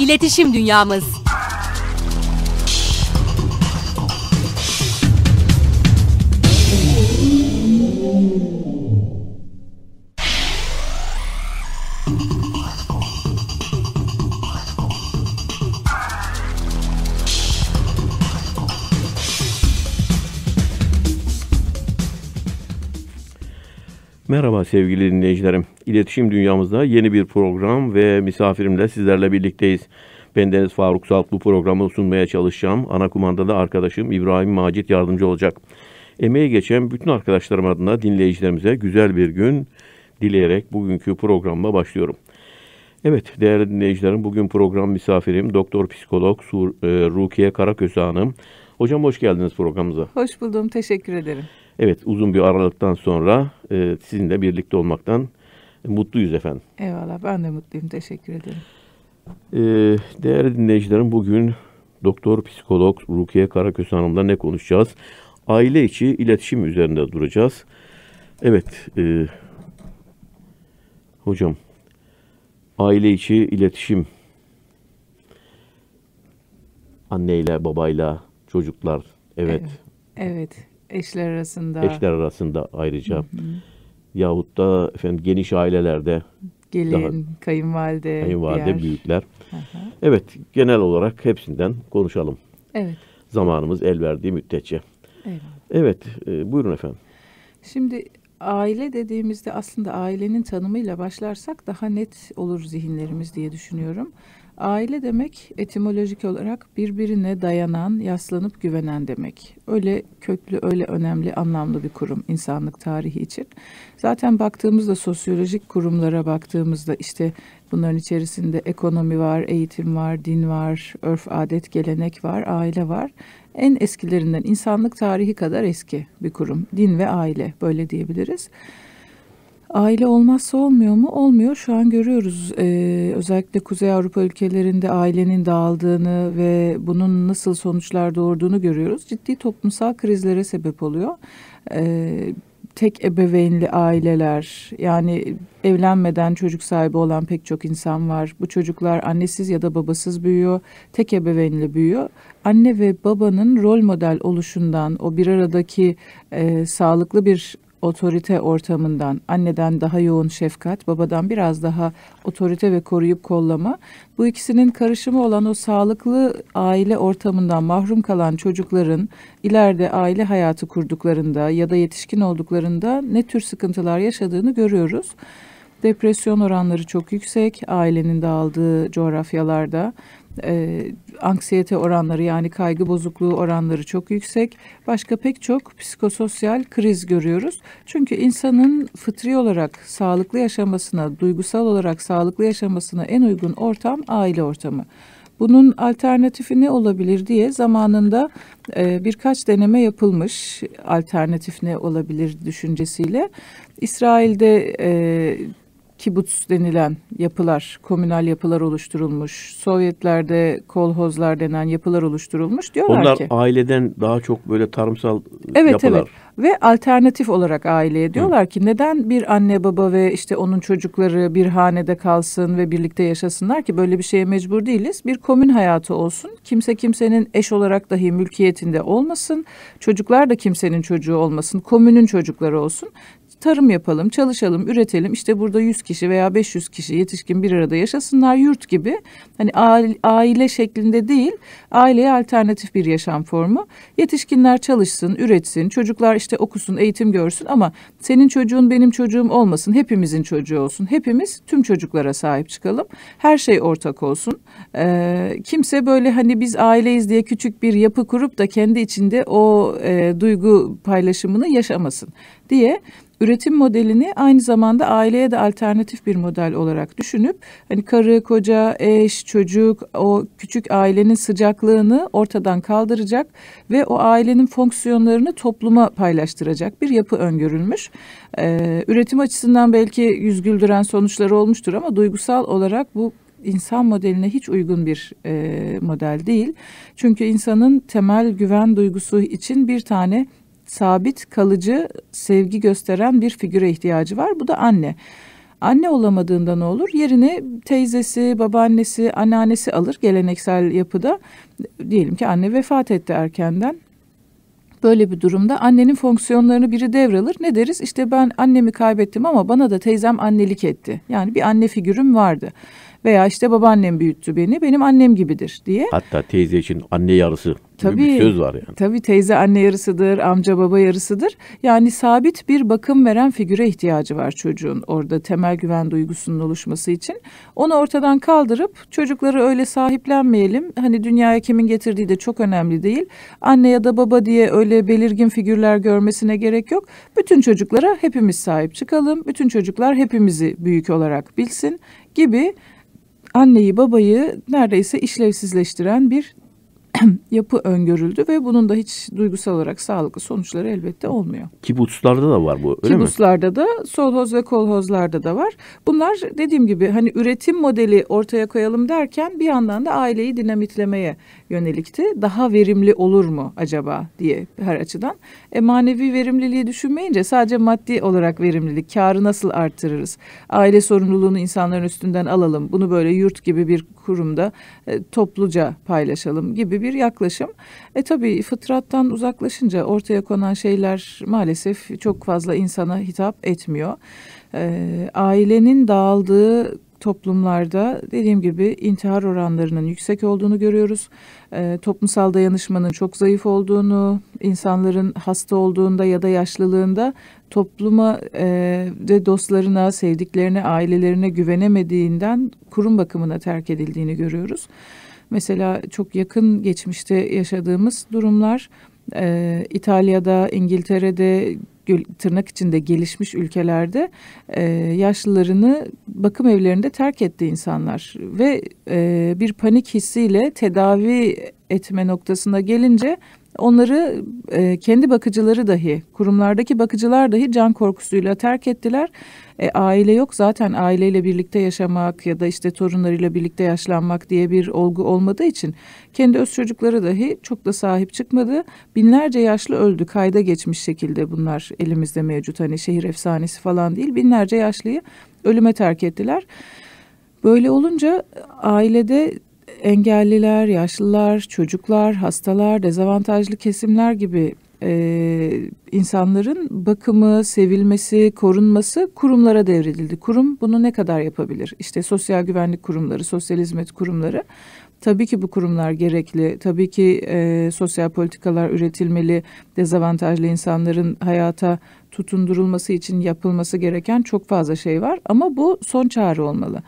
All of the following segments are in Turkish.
İletişim Dünyamız. Merhaba sevgili dinleyicilerim. İletişim Dünyamızda yeni bir program ve misafirimle sizlerle birlikteyiz. Ben Deniz Faruk Salp bu programı sunmaya çalışacağım. Ana kumanda da arkadaşım İbrahim Macit yardımcı olacak. Emeği geçen bütün arkadaşlarım adına dinleyicilerimize güzel bir gün dileyerek bugünkü programla başlıyorum. Evet değerli dinleyicilerim bugün program misafirim Doktor Psikolog Sur, e, Rukiye Karaköse Hanım. Hocam hoş geldiniz programımıza. Hoş buldum teşekkür ederim. Evet uzun bir aralıktan sonra e, sizinle birlikte olmaktan mutluyuz efendim. Eyvallah ben de mutluyum teşekkür ederim. E, değerli dinleyicilerim bugün doktor psikolog Rukiye Karaköse Hanım'la ne konuşacağız? Aile içi iletişim üzerinde duracağız. Evet e, hocam aile içi iletişim anneyle babayla çocuklar evet. Evet. evet. Eşler arasında. Eşler arasında ayrıca. Hı hı. Yahut da efendim geniş ailelerde. Gelin, daha, kayınvalide. Kayınvalide, diğer. büyükler. Hı hı. Evet, genel olarak hepsinden konuşalım. Evet. Zamanımız el verdiği müddetçe. Evet. Evet, e, buyurun efendim. Şimdi aile dediğimizde aslında ailenin tanımıyla başlarsak daha net olur zihinlerimiz diye düşünüyorum. Hı Aile demek etimolojik olarak birbirine dayanan, yaslanıp güvenen demek. Öyle köklü, öyle önemli, anlamlı bir kurum insanlık tarihi için. Zaten baktığımızda sosyolojik kurumlara baktığımızda işte bunların içerisinde ekonomi var, eğitim var, din var, örf, adet, gelenek var, aile var. En eskilerinden insanlık tarihi kadar eski bir kurum. Din ve aile böyle diyebiliriz. Aile olmazsa olmuyor mu? Olmuyor. Şu an görüyoruz ee, özellikle Kuzey Avrupa ülkelerinde ailenin dağıldığını ve bunun nasıl sonuçlar doğurduğunu görüyoruz. Ciddi toplumsal krizlere sebep oluyor. Ee, tek ebeveynli aileler yani evlenmeden çocuk sahibi olan pek çok insan var. Bu çocuklar annesiz ya da babasız büyüyor, tek ebeveynli büyüyor. Anne ve babanın rol model oluşundan o bir aradaki e, sağlıklı bir otorite ortamından, anneden daha yoğun şefkat, babadan biraz daha otorite ve koruyup kollama, bu ikisinin karışımı olan o sağlıklı aile ortamından mahrum kalan çocukların ileride aile hayatı kurduklarında ya da yetişkin olduklarında ne tür sıkıntılar yaşadığını görüyoruz. Depresyon oranları çok yüksek ailenin dağıldığı coğrafyalarda e, anksiyete oranları yani kaygı bozukluğu oranları çok yüksek. Başka pek çok psikososyal kriz görüyoruz. Çünkü insanın fıtri olarak sağlıklı yaşamasına, duygusal olarak sağlıklı yaşamasına en uygun ortam aile ortamı. Bunun alternatifi ne olabilir diye zamanında e, birkaç deneme yapılmış alternatif ne olabilir düşüncesiyle. İsrail'de e, kibuts denilen yapılar, komünal yapılar oluşturulmuş. Sovyetlerde kolhozlar denen yapılar oluşturulmuş. Diyorlar Onlar ki, aileden daha çok böyle tarımsal e, evet, yapılar. Evet ve alternatif olarak aileye diyorlar Hı. ki neden bir anne baba ve işte onun çocukları bir hanede kalsın ve birlikte yaşasınlar ki böyle bir şeye mecbur değiliz. Bir komün hayatı olsun. Kimse kimsenin eş olarak dahi mülkiyetinde olmasın. Çocuklar da kimsenin çocuğu olmasın. Komünün çocukları olsun tarım yapalım, çalışalım, üretelim. İşte burada 100 kişi veya 500 kişi yetişkin bir arada yaşasınlar yurt gibi. Hani aile şeklinde değil, aileye alternatif bir yaşam formu. Yetişkinler çalışsın, üretsin, çocuklar işte okusun, eğitim görsün ama senin çocuğun benim çocuğum olmasın, hepimizin çocuğu olsun. Hepimiz tüm çocuklara sahip çıkalım. Her şey ortak olsun. Ee, kimse böyle hani biz aileyiz diye küçük bir yapı kurup da kendi içinde o e, duygu paylaşımını yaşamasın diye üretim modelini aynı zamanda aileye de alternatif bir model olarak düşünüp hani karı, koca, eş, çocuk o küçük ailenin sıcaklığını ortadan kaldıracak ve o ailenin fonksiyonlarını topluma paylaştıracak bir yapı öngörülmüş. Ee, üretim açısından belki yüz güldüren sonuçları olmuştur ama duygusal olarak bu insan modeline hiç uygun bir e, model değil. Çünkü insanın temel güven duygusu için bir tane sabit, kalıcı, sevgi gösteren bir figüre ihtiyacı var. Bu da anne. Anne olamadığında ne olur? Yerini teyzesi, babaannesi, anneannesi alır geleneksel yapıda. Diyelim ki anne vefat etti erkenden. Böyle bir durumda annenin fonksiyonlarını biri devralır. Ne deriz? İşte ben annemi kaybettim ama bana da teyzem annelik etti. Yani bir anne figürüm vardı. Veya işte babaannem büyüttü beni, benim annem gibidir diye. Hatta teyze için anne yarısı gibi bir söz var yani. Tabii teyze anne yarısıdır, amca baba yarısıdır. Yani sabit bir bakım veren figüre ihtiyacı var çocuğun orada temel güven duygusunun oluşması için. Onu ortadan kaldırıp çocukları öyle sahiplenmeyelim. Hani dünyaya kimin getirdiği de çok önemli değil. Anne ya da baba diye öyle belirgin figürler görmesine gerek yok. Bütün çocuklara hepimiz sahip çıkalım. Bütün çocuklar hepimizi büyük olarak bilsin gibi anneyi babayı neredeyse işlevsizleştiren bir yapı öngörüldü ve bunun da hiç duygusal olarak sağlıklı sonuçları elbette olmuyor. Kibutslarda da var bu öyle Kibutslarda mi? da solhoz ve kolhozlarda da var. Bunlar dediğim gibi hani üretim modeli ortaya koyalım derken bir yandan da aileyi dinamitlemeye yönelikti. Daha verimli olur mu acaba diye her açıdan. E, manevi verimliliği düşünmeyince sadece maddi olarak verimlilik, karı nasıl artırırız? Aile sorumluluğunu insanların üstünden alalım. Bunu böyle yurt gibi bir kurumda e, topluca paylaşalım gibi bir yaklaşım. E tabii fıtrattan uzaklaşınca ortaya konan şeyler maalesef çok fazla insana hitap etmiyor. E, ailenin dağıldığı toplumlarda dediğim gibi intihar oranlarının yüksek olduğunu görüyoruz. E, toplumsal dayanışmanın çok zayıf olduğunu, insanların hasta olduğunda ya da yaşlılığında topluma e, ve dostlarına, sevdiklerine, ailelerine güvenemediğinden kurum bakımına terk edildiğini görüyoruz. Mesela çok yakın geçmişte yaşadığımız durumlar e, İtalya'da, İngiltere'de tırnak içinde gelişmiş ülkelerde e, yaşlılarını bakım evlerinde terk etti insanlar ve e, bir panik hissiyle tedavi etme noktasına gelince Onları e, kendi bakıcıları dahi, kurumlardaki bakıcılar dahi can korkusuyla terk ettiler. E, aile yok zaten aileyle birlikte yaşamak ya da işte torunlarıyla birlikte yaşlanmak diye bir olgu olmadığı için kendi öz çocukları dahi çok da sahip çıkmadı. Binlerce yaşlı öldü kayda geçmiş şekilde bunlar elimizde mevcut hani şehir efsanesi falan değil binlerce yaşlıyı ölüme terk ettiler. Böyle olunca ailede engelliler, yaşlılar, çocuklar, hastalar, dezavantajlı kesimler gibi e, insanların bakımı, sevilmesi, korunması kurumlara devredildi. Kurum bunu ne kadar yapabilir? İşte sosyal güvenlik kurumları, sosyal hizmet kurumları. Tabii ki bu kurumlar gerekli. Tabii ki e, sosyal politikalar üretilmeli. Dezavantajlı insanların hayata tutundurulması için yapılması gereken çok fazla şey var. Ama bu son çare olmalı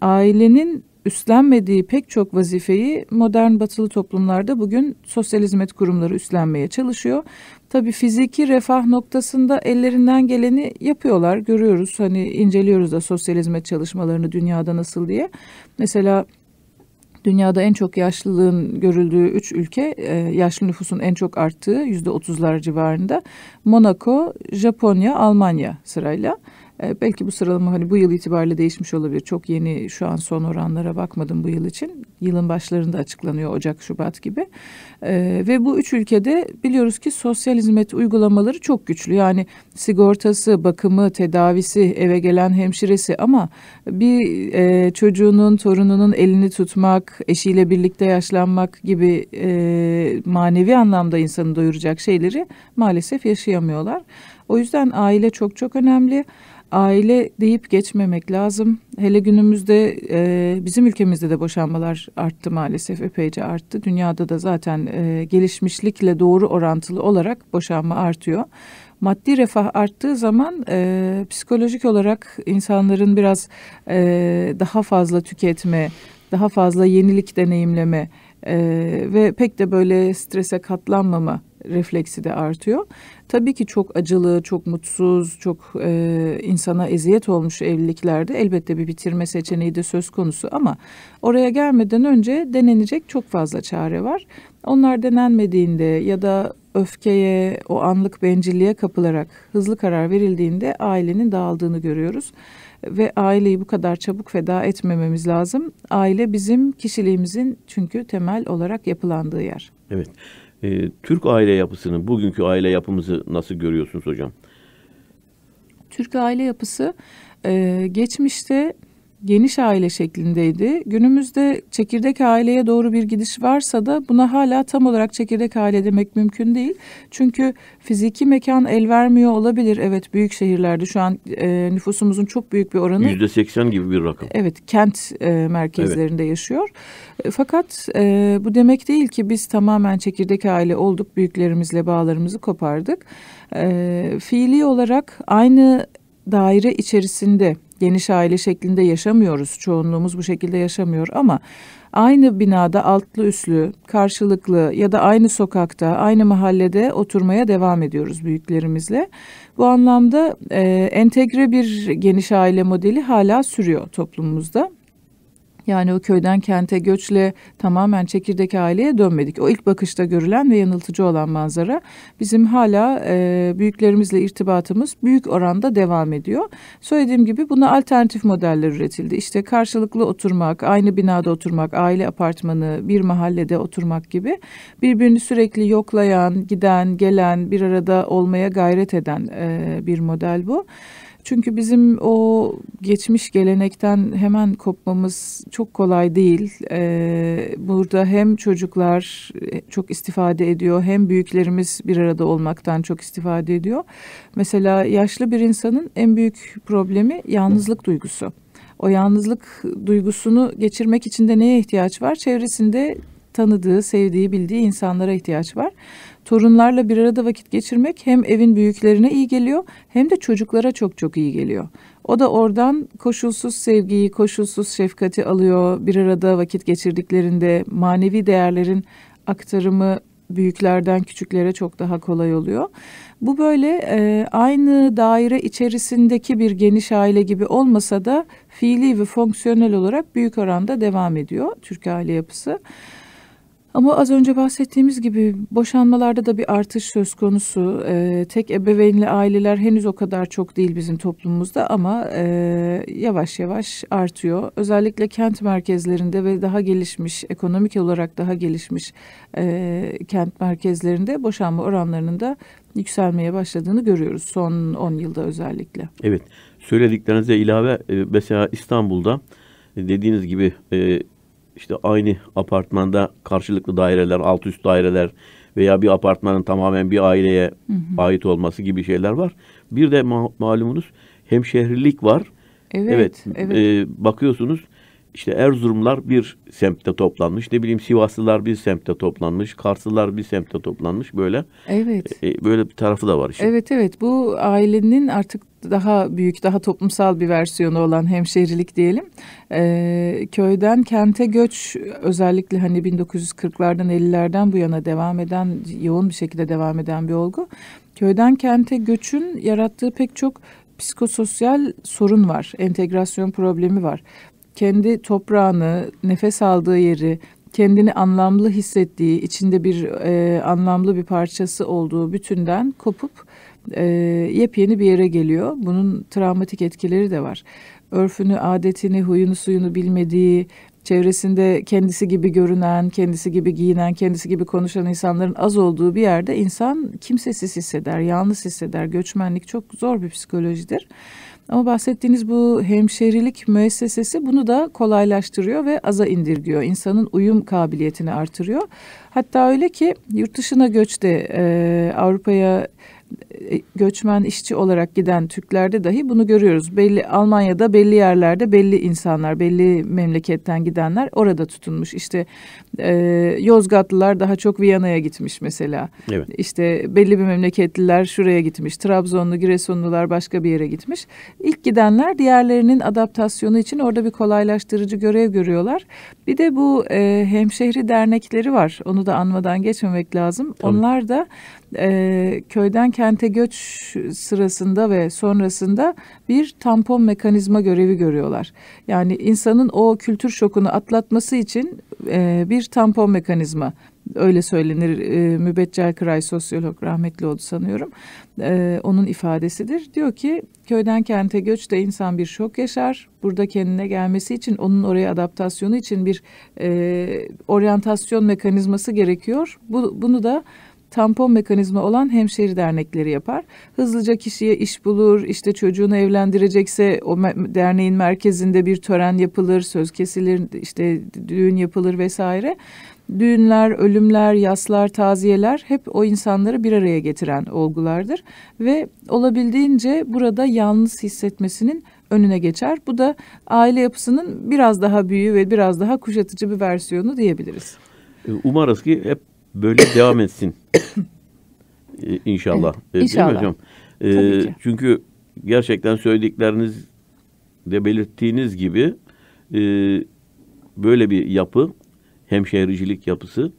ailenin üstlenmediği pek çok vazifeyi modern batılı toplumlarda bugün sosyal hizmet kurumları üstlenmeye çalışıyor. Tabii fiziki refah noktasında ellerinden geleni yapıyorlar. Görüyoruz hani inceliyoruz da sosyal hizmet çalışmalarını dünyada nasıl diye. Mesela Dünyada en çok yaşlılığın görüldüğü üç ülke, e, yaşlı nüfusun en çok arttığı yüzde otuzlar civarında. Monaco, Japonya, Almanya sırayla. Ee, belki bu sıralama hani bu yıl itibariyle değişmiş olabilir. Çok yeni şu an son oranlara bakmadım bu yıl için. Yılın başlarında açıklanıyor Ocak, Şubat gibi. E, ve bu üç ülkede biliyoruz ki sosyal hizmet uygulamaları çok güçlü. Yani sigortası, bakımı, tedavisi, eve gelen hemşiresi ama bir e, çocuğunun, torununun elini tutmak, eşiyle birlikte yaşlanmak gibi e, manevi anlamda insanı doyuracak şeyleri maalesef yaşayamıyorlar. O yüzden aile çok çok önemli aile deyip geçmemek lazım. Hele günümüzde e, bizim ülkemizde de boşanmalar arttı maalesef epeyce arttı. Dünyada da zaten e, gelişmişlikle doğru orantılı olarak boşanma artıyor. Maddi refah arttığı zaman e, psikolojik olarak insanların biraz e, daha fazla tüketme, daha fazla yenilik deneyimleme e, ve pek de böyle strese katlanmama refleksi de artıyor. Tabii ki çok acılı, çok mutsuz, çok e, insana eziyet olmuş evliliklerde elbette bir bitirme seçeneği de söz konusu ama oraya gelmeden önce denenecek çok fazla çare var. Onlar denenmediğinde ya da öfkeye, o anlık bencilliğe kapılarak hızlı karar verildiğinde ailenin dağıldığını görüyoruz ve aileyi bu kadar çabuk feda etmememiz lazım. Aile bizim kişiliğimizin çünkü temel olarak yapılandığı yer. Evet. E, Türk aile yapısını, bugünkü aile yapımızı nasıl görüyorsunuz hocam? Türk aile yapısı e, geçmişte geniş aile şeklindeydi. Günümüzde çekirdek aileye doğru bir gidiş varsa da buna hala tam olarak çekirdek aile demek mümkün değil. Çünkü fiziki mekan el vermiyor olabilir. Evet büyük şehirlerde şu an e, nüfusumuzun çok büyük bir oranı. Yüzde seksen gibi bir rakam. Evet kent e, merkezlerinde evet. yaşıyor. E, fakat e, bu demek değil ki biz tamamen çekirdek aile olduk. Büyüklerimizle bağlarımızı kopardık. E, fiili olarak aynı daire içerisinde geniş aile şeklinde yaşamıyoruz. Çoğunluğumuz bu şekilde yaşamıyor ama aynı binada altlı üstlü, karşılıklı ya da aynı sokakta, aynı mahallede oturmaya devam ediyoruz büyüklerimizle. Bu anlamda e, entegre bir geniş aile modeli hala sürüyor toplumumuzda. Yani o köyden kente göçle tamamen çekirdek aileye dönmedik. O ilk bakışta görülen ve yanıltıcı olan manzara bizim hala e, büyüklerimizle irtibatımız büyük oranda devam ediyor. Söylediğim gibi buna alternatif modeller üretildi. İşte karşılıklı oturmak, aynı binada oturmak, aile apartmanı, bir mahallede oturmak gibi birbirini sürekli yoklayan, giden, gelen, bir arada olmaya gayret eden e, bir model bu. Çünkü bizim o geçmiş gelenekten hemen kopmamız çok kolay değil. Ee, burada hem çocuklar e, çok istifade ediyor hem büyüklerimiz bir arada olmaktan çok istifade ediyor. Mesela yaşlı bir insanın en büyük problemi yalnızlık duygusu. O yalnızlık duygusunu geçirmek için de neye ihtiyaç var? Çevresinde tanıdığı, sevdiği, bildiği insanlara ihtiyaç var torunlarla bir arada vakit geçirmek hem evin büyüklerine iyi geliyor hem de çocuklara çok çok iyi geliyor. O da oradan koşulsuz sevgiyi, koşulsuz şefkati alıyor. Bir arada vakit geçirdiklerinde manevi değerlerin aktarımı büyüklerden küçüklere çok daha kolay oluyor. Bu böyle e, aynı daire içerisindeki bir geniş aile gibi olmasa da fiili ve fonksiyonel olarak büyük oranda devam ediyor Türk aile yapısı. Ama az önce bahsettiğimiz gibi boşanmalarda da bir artış söz konusu. Ee, tek ebeveynli aileler henüz o kadar çok değil bizim toplumumuzda ama e, yavaş yavaş artıyor. Özellikle kent merkezlerinde ve daha gelişmiş, ekonomik olarak daha gelişmiş e, kent merkezlerinde boşanma oranlarının da yükselmeye başladığını görüyoruz son 10 yılda özellikle. Evet, söylediklerinize ilave e, mesela İstanbul'da e, dediğiniz gibi e, işte aynı apartmanda karşılıklı daireler, alt üst daireler veya bir apartmanın tamamen bir aileye hı hı. ait olması gibi şeyler var. Bir de ma malumunuz hemşehrilik var. Evet. evet, evet. E, bakıyorsunuz işte Erzurumlar bir semtte toplanmış. Ne bileyim Sivaslılar bir semtte toplanmış. Karslılar bir semtte toplanmış böyle. Evet. E, e böyle bir tarafı da var işte. Evet evet bu ailenin artık daha büyük, daha toplumsal bir versiyonu olan hemşehrilik diyelim. E, köyden kente göç özellikle hani 1940'lardan 50'lerden bu yana devam eden, yoğun bir şekilde devam eden bir olgu. Köyden kente göçün yarattığı pek çok psikososyal sorun var, entegrasyon problemi var kendi toprağını, nefes aldığı yeri, kendini anlamlı hissettiği, içinde bir e, anlamlı bir parçası olduğu bütünden kopup e, yepyeni bir yere geliyor. Bunun travmatik etkileri de var. Örfünü, adetini, huyunu, suyunu bilmediği, çevresinde kendisi gibi görünen, kendisi gibi giyinen, kendisi gibi konuşan insanların az olduğu bir yerde insan kimsesiz hisseder, yalnız hisseder. Göçmenlik çok zor bir psikolojidir. Ama bahsettiğiniz bu hemşerilik müessesesi bunu da kolaylaştırıyor ve aza indirgiyor. İnsanın uyum kabiliyetini artırıyor. Hatta öyle ki yurt dışına göçte e, Avrupa'ya göçmen işçi olarak giden Türklerde dahi bunu görüyoruz. Belli Almanya'da belli yerlerde belli insanlar, belli memleketten gidenler orada tutunmuş. İşte e, Yozgatlılar daha çok Viyana'ya gitmiş mesela. Evet. İşte belli bir memleketliler şuraya gitmiş. Trabzonlu, Giresunlular başka bir yere gitmiş. İlk gidenler diğerlerinin adaptasyonu için orada bir kolaylaştırıcı görev görüyorlar. Bir de bu e, hemşehri dernekleri var. Onu da anmadan geçmemek lazım. Tabii. Onlar da e, köyden kente göç sırasında ve sonrasında bir tampon mekanizma görevi görüyorlar. Yani insanın o kültür şokunu atlatması için e, bir tampon mekanizma öyle söylenir e, Mübeccel Kıray sosyolog rahmetli oldu sanıyorum. E, onun ifadesidir. Diyor ki köyden kente göçte insan bir şok yaşar. Burada kendine gelmesi için onun oraya adaptasyonu için bir e, oryantasyon mekanizması gerekiyor. Bu, bunu da tampon mekanizma olan hemşeri dernekleri yapar. Hızlıca kişiye iş bulur, işte çocuğunu evlendirecekse o derneğin merkezinde bir tören yapılır, söz kesilir, işte düğün yapılır vesaire. Düğünler, ölümler, yaslar, taziyeler hep o insanları bir araya getiren olgulardır ve olabildiğince burada yalnız hissetmesinin önüne geçer. Bu da aile yapısının biraz daha büyüğü ve biraz daha kuşatıcı bir versiyonu diyebiliriz. Umarız ki hep böyle devam etsin. ee, inşallah. Evet, ee, Değil mi hocam? Ee, Çünkü gerçekten söyledikleriniz de belirttiğiniz gibi e, böyle bir yapı hemşehricilik yapısı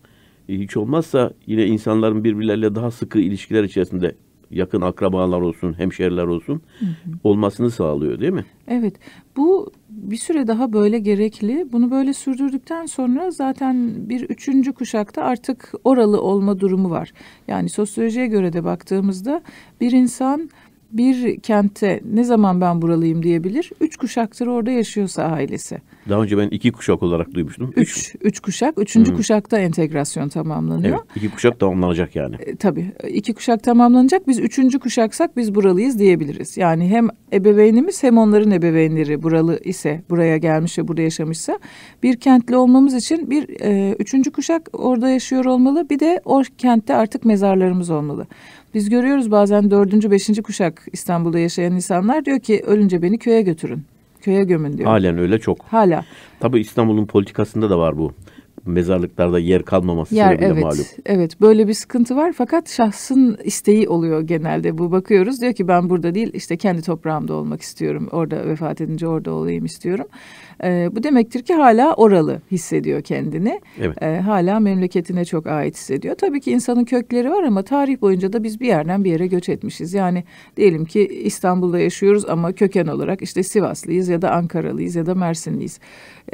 e, hiç olmazsa yine insanların birbirleriyle daha sıkı ilişkiler içerisinde yakın akrabalar olsun, hemşehriler olsun hı hı. olmasını sağlıyor değil mi? Evet. Bu bir süre daha böyle gerekli. Bunu böyle sürdürdükten sonra zaten bir üçüncü kuşakta artık oralı olma durumu var. Yani sosyolojiye göre de baktığımızda bir insan bir kente ne zaman ben buralıyım diyebilir. Üç kuşaktır orada yaşıyorsa ailesi. Daha önce ben iki kuşak olarak duymuştum. Üç, üç, kuşak. Üçüncü hmm. kuşakta entegrasyon tamamlanıyor. Evet, iki kuşak tamamlanacak yani. E, tabii. iki kuşak tamamlanacak. Biz üçüncü kuşaksak biz buralıyız diyebiliriz. Yani hem ebeveynimiz hem onların ebeveynleri buralı ise, buraya gelmiş ve burada yaşamışsa bir kentli olmamız için bir e, üçüncü kuşak orada yaşıyor olmalı. Bir de o kentte artık mezarlarımız olmalı. Biz görüyoruz bazen dördüncü, beşinci kuşak İstanbul'da yaşayan insanlar diyor ki ölünce beni köye götürün. Köye gömün diyor. Halen öyle çok. Hala. Tabii İstanbul'un politikasında da var bu mezarlıklarda yer kalmaması yer, sebebiyle evet, malum. Evet böyle bir sıkıntı var fakat şahsın isteği oluyor genelde bu bakıyoruz. Diyor ki ben burada değil işte kendi toprağımda olmak istiyorum. Orada vefat edince orada olayım istiyorum. E, bu demektir ki hala oralı hissediyor kendini. Evet. E, hala memleketine çok ait hissediyor. Tabii ki insanın kökleri var ama tarih boyunca da biz bir yerden bir yere göç etmişiz. Yani diyelim ki İstanbul'da yaşıyoruz ama köken olarak işte Sivaslıyız ya da Ankaralıyız ya da Mersinliyiz.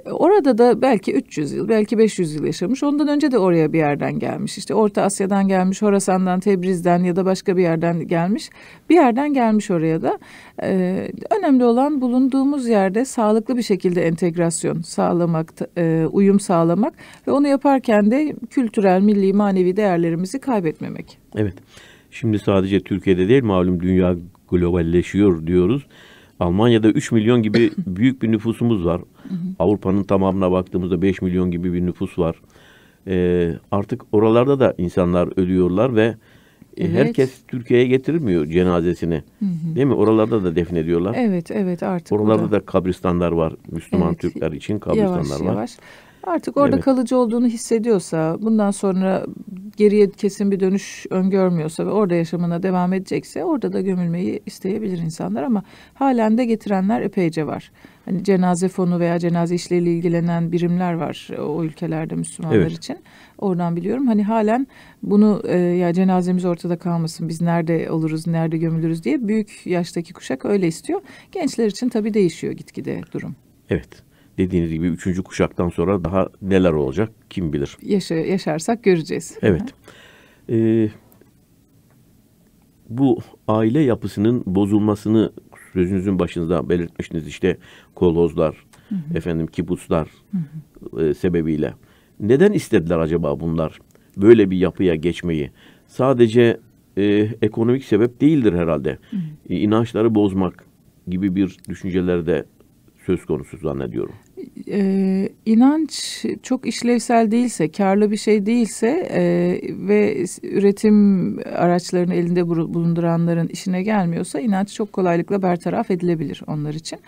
Ee, orada da belki 300 yıl, belki 500 yıl yaşamış. Ondan önce de oraya bir yerden gelmiş. İşte Orta Asya'dan gelmiş, Horasan'dan, Tebriz'den ya da başka bir yerden gelmiş. Bir yerden gelmiş oraya da. E, önemli olan bulunduğumuz yerde sağlıklı bir şekilde entegrasyon sağlamak, e, uyum sağlamak ve onu yaparken de kültürel, milli, manevi değerlerimizi kaybetmemek. Evet. Şimdi sadece Türkiye'de değil malum dünya globalleşiyor diyoruz. Almanya'da 3 milyon gibi büyük bir nüfusumuz var. Avrupa'nın tamamına baktığımızda 5 milyon gibi bir nüfus var. Ee, artık oralarda da insanlar ölüyorlar ve e, evet. Herkes Türkiye'ye getirmiyor cenazesini. Hı hı. Değil mi? Oralarda da defnediyorlar. Evet, evet artık. Oralarda da, da kabristanlar var. Müslüman evet. Türkler için kabristanlar yavaş, var. Yavaş. Artık orada evet. kalıcı olduğunu hissediyorsa, bundan sonra geriye kesin bir dönüş öngörmüyorsa ve orada yaşamına devam edecekse orada da gömülmeyi isteyebilir insanlar ama halen de getirenler epeyce var. Hani cenaze fonu veya cenaze işleriyle ilgilenen birimler var e, o ülkelerde Müslümanlar evet. için. Oradan biliyorum. Hani halen bunu e, ya cenazemiz ortada kalmasın. Biz nerede oluruz, nerede gömülürüz diye büyük yaştaki kuşak öyle istiyor. Gençler için tabii değişiyor gitgide durum. Evet dediğiniz gibi üçüncü kuşaktan sonra daha neler olacak kim bilir. Yaşa, yaşarsak göreceğiz. Evet. Ee, bu aile yapısının bozulmasını sözünüzün başında belirtmiştiniz işte kolozlar, hı hı. efendim kibutslar hı hı. E, sebebiyle. Neden istediler acaba bunlar böyle bir yapıya geçmeyi? Sadece e, ekonomik sebep değildir herhalde. Hı hı. E, inançları bozmak gibi bir düşüncelerde söz konusu zannediyorum e, inanç çok işlevsel değilse, karlı bir şey değilse e, ve üretim araçlarını elinde bulunduranların işine gelmiyorsa inanç çok kolaylıkla bertaraf edilebilir onlar için.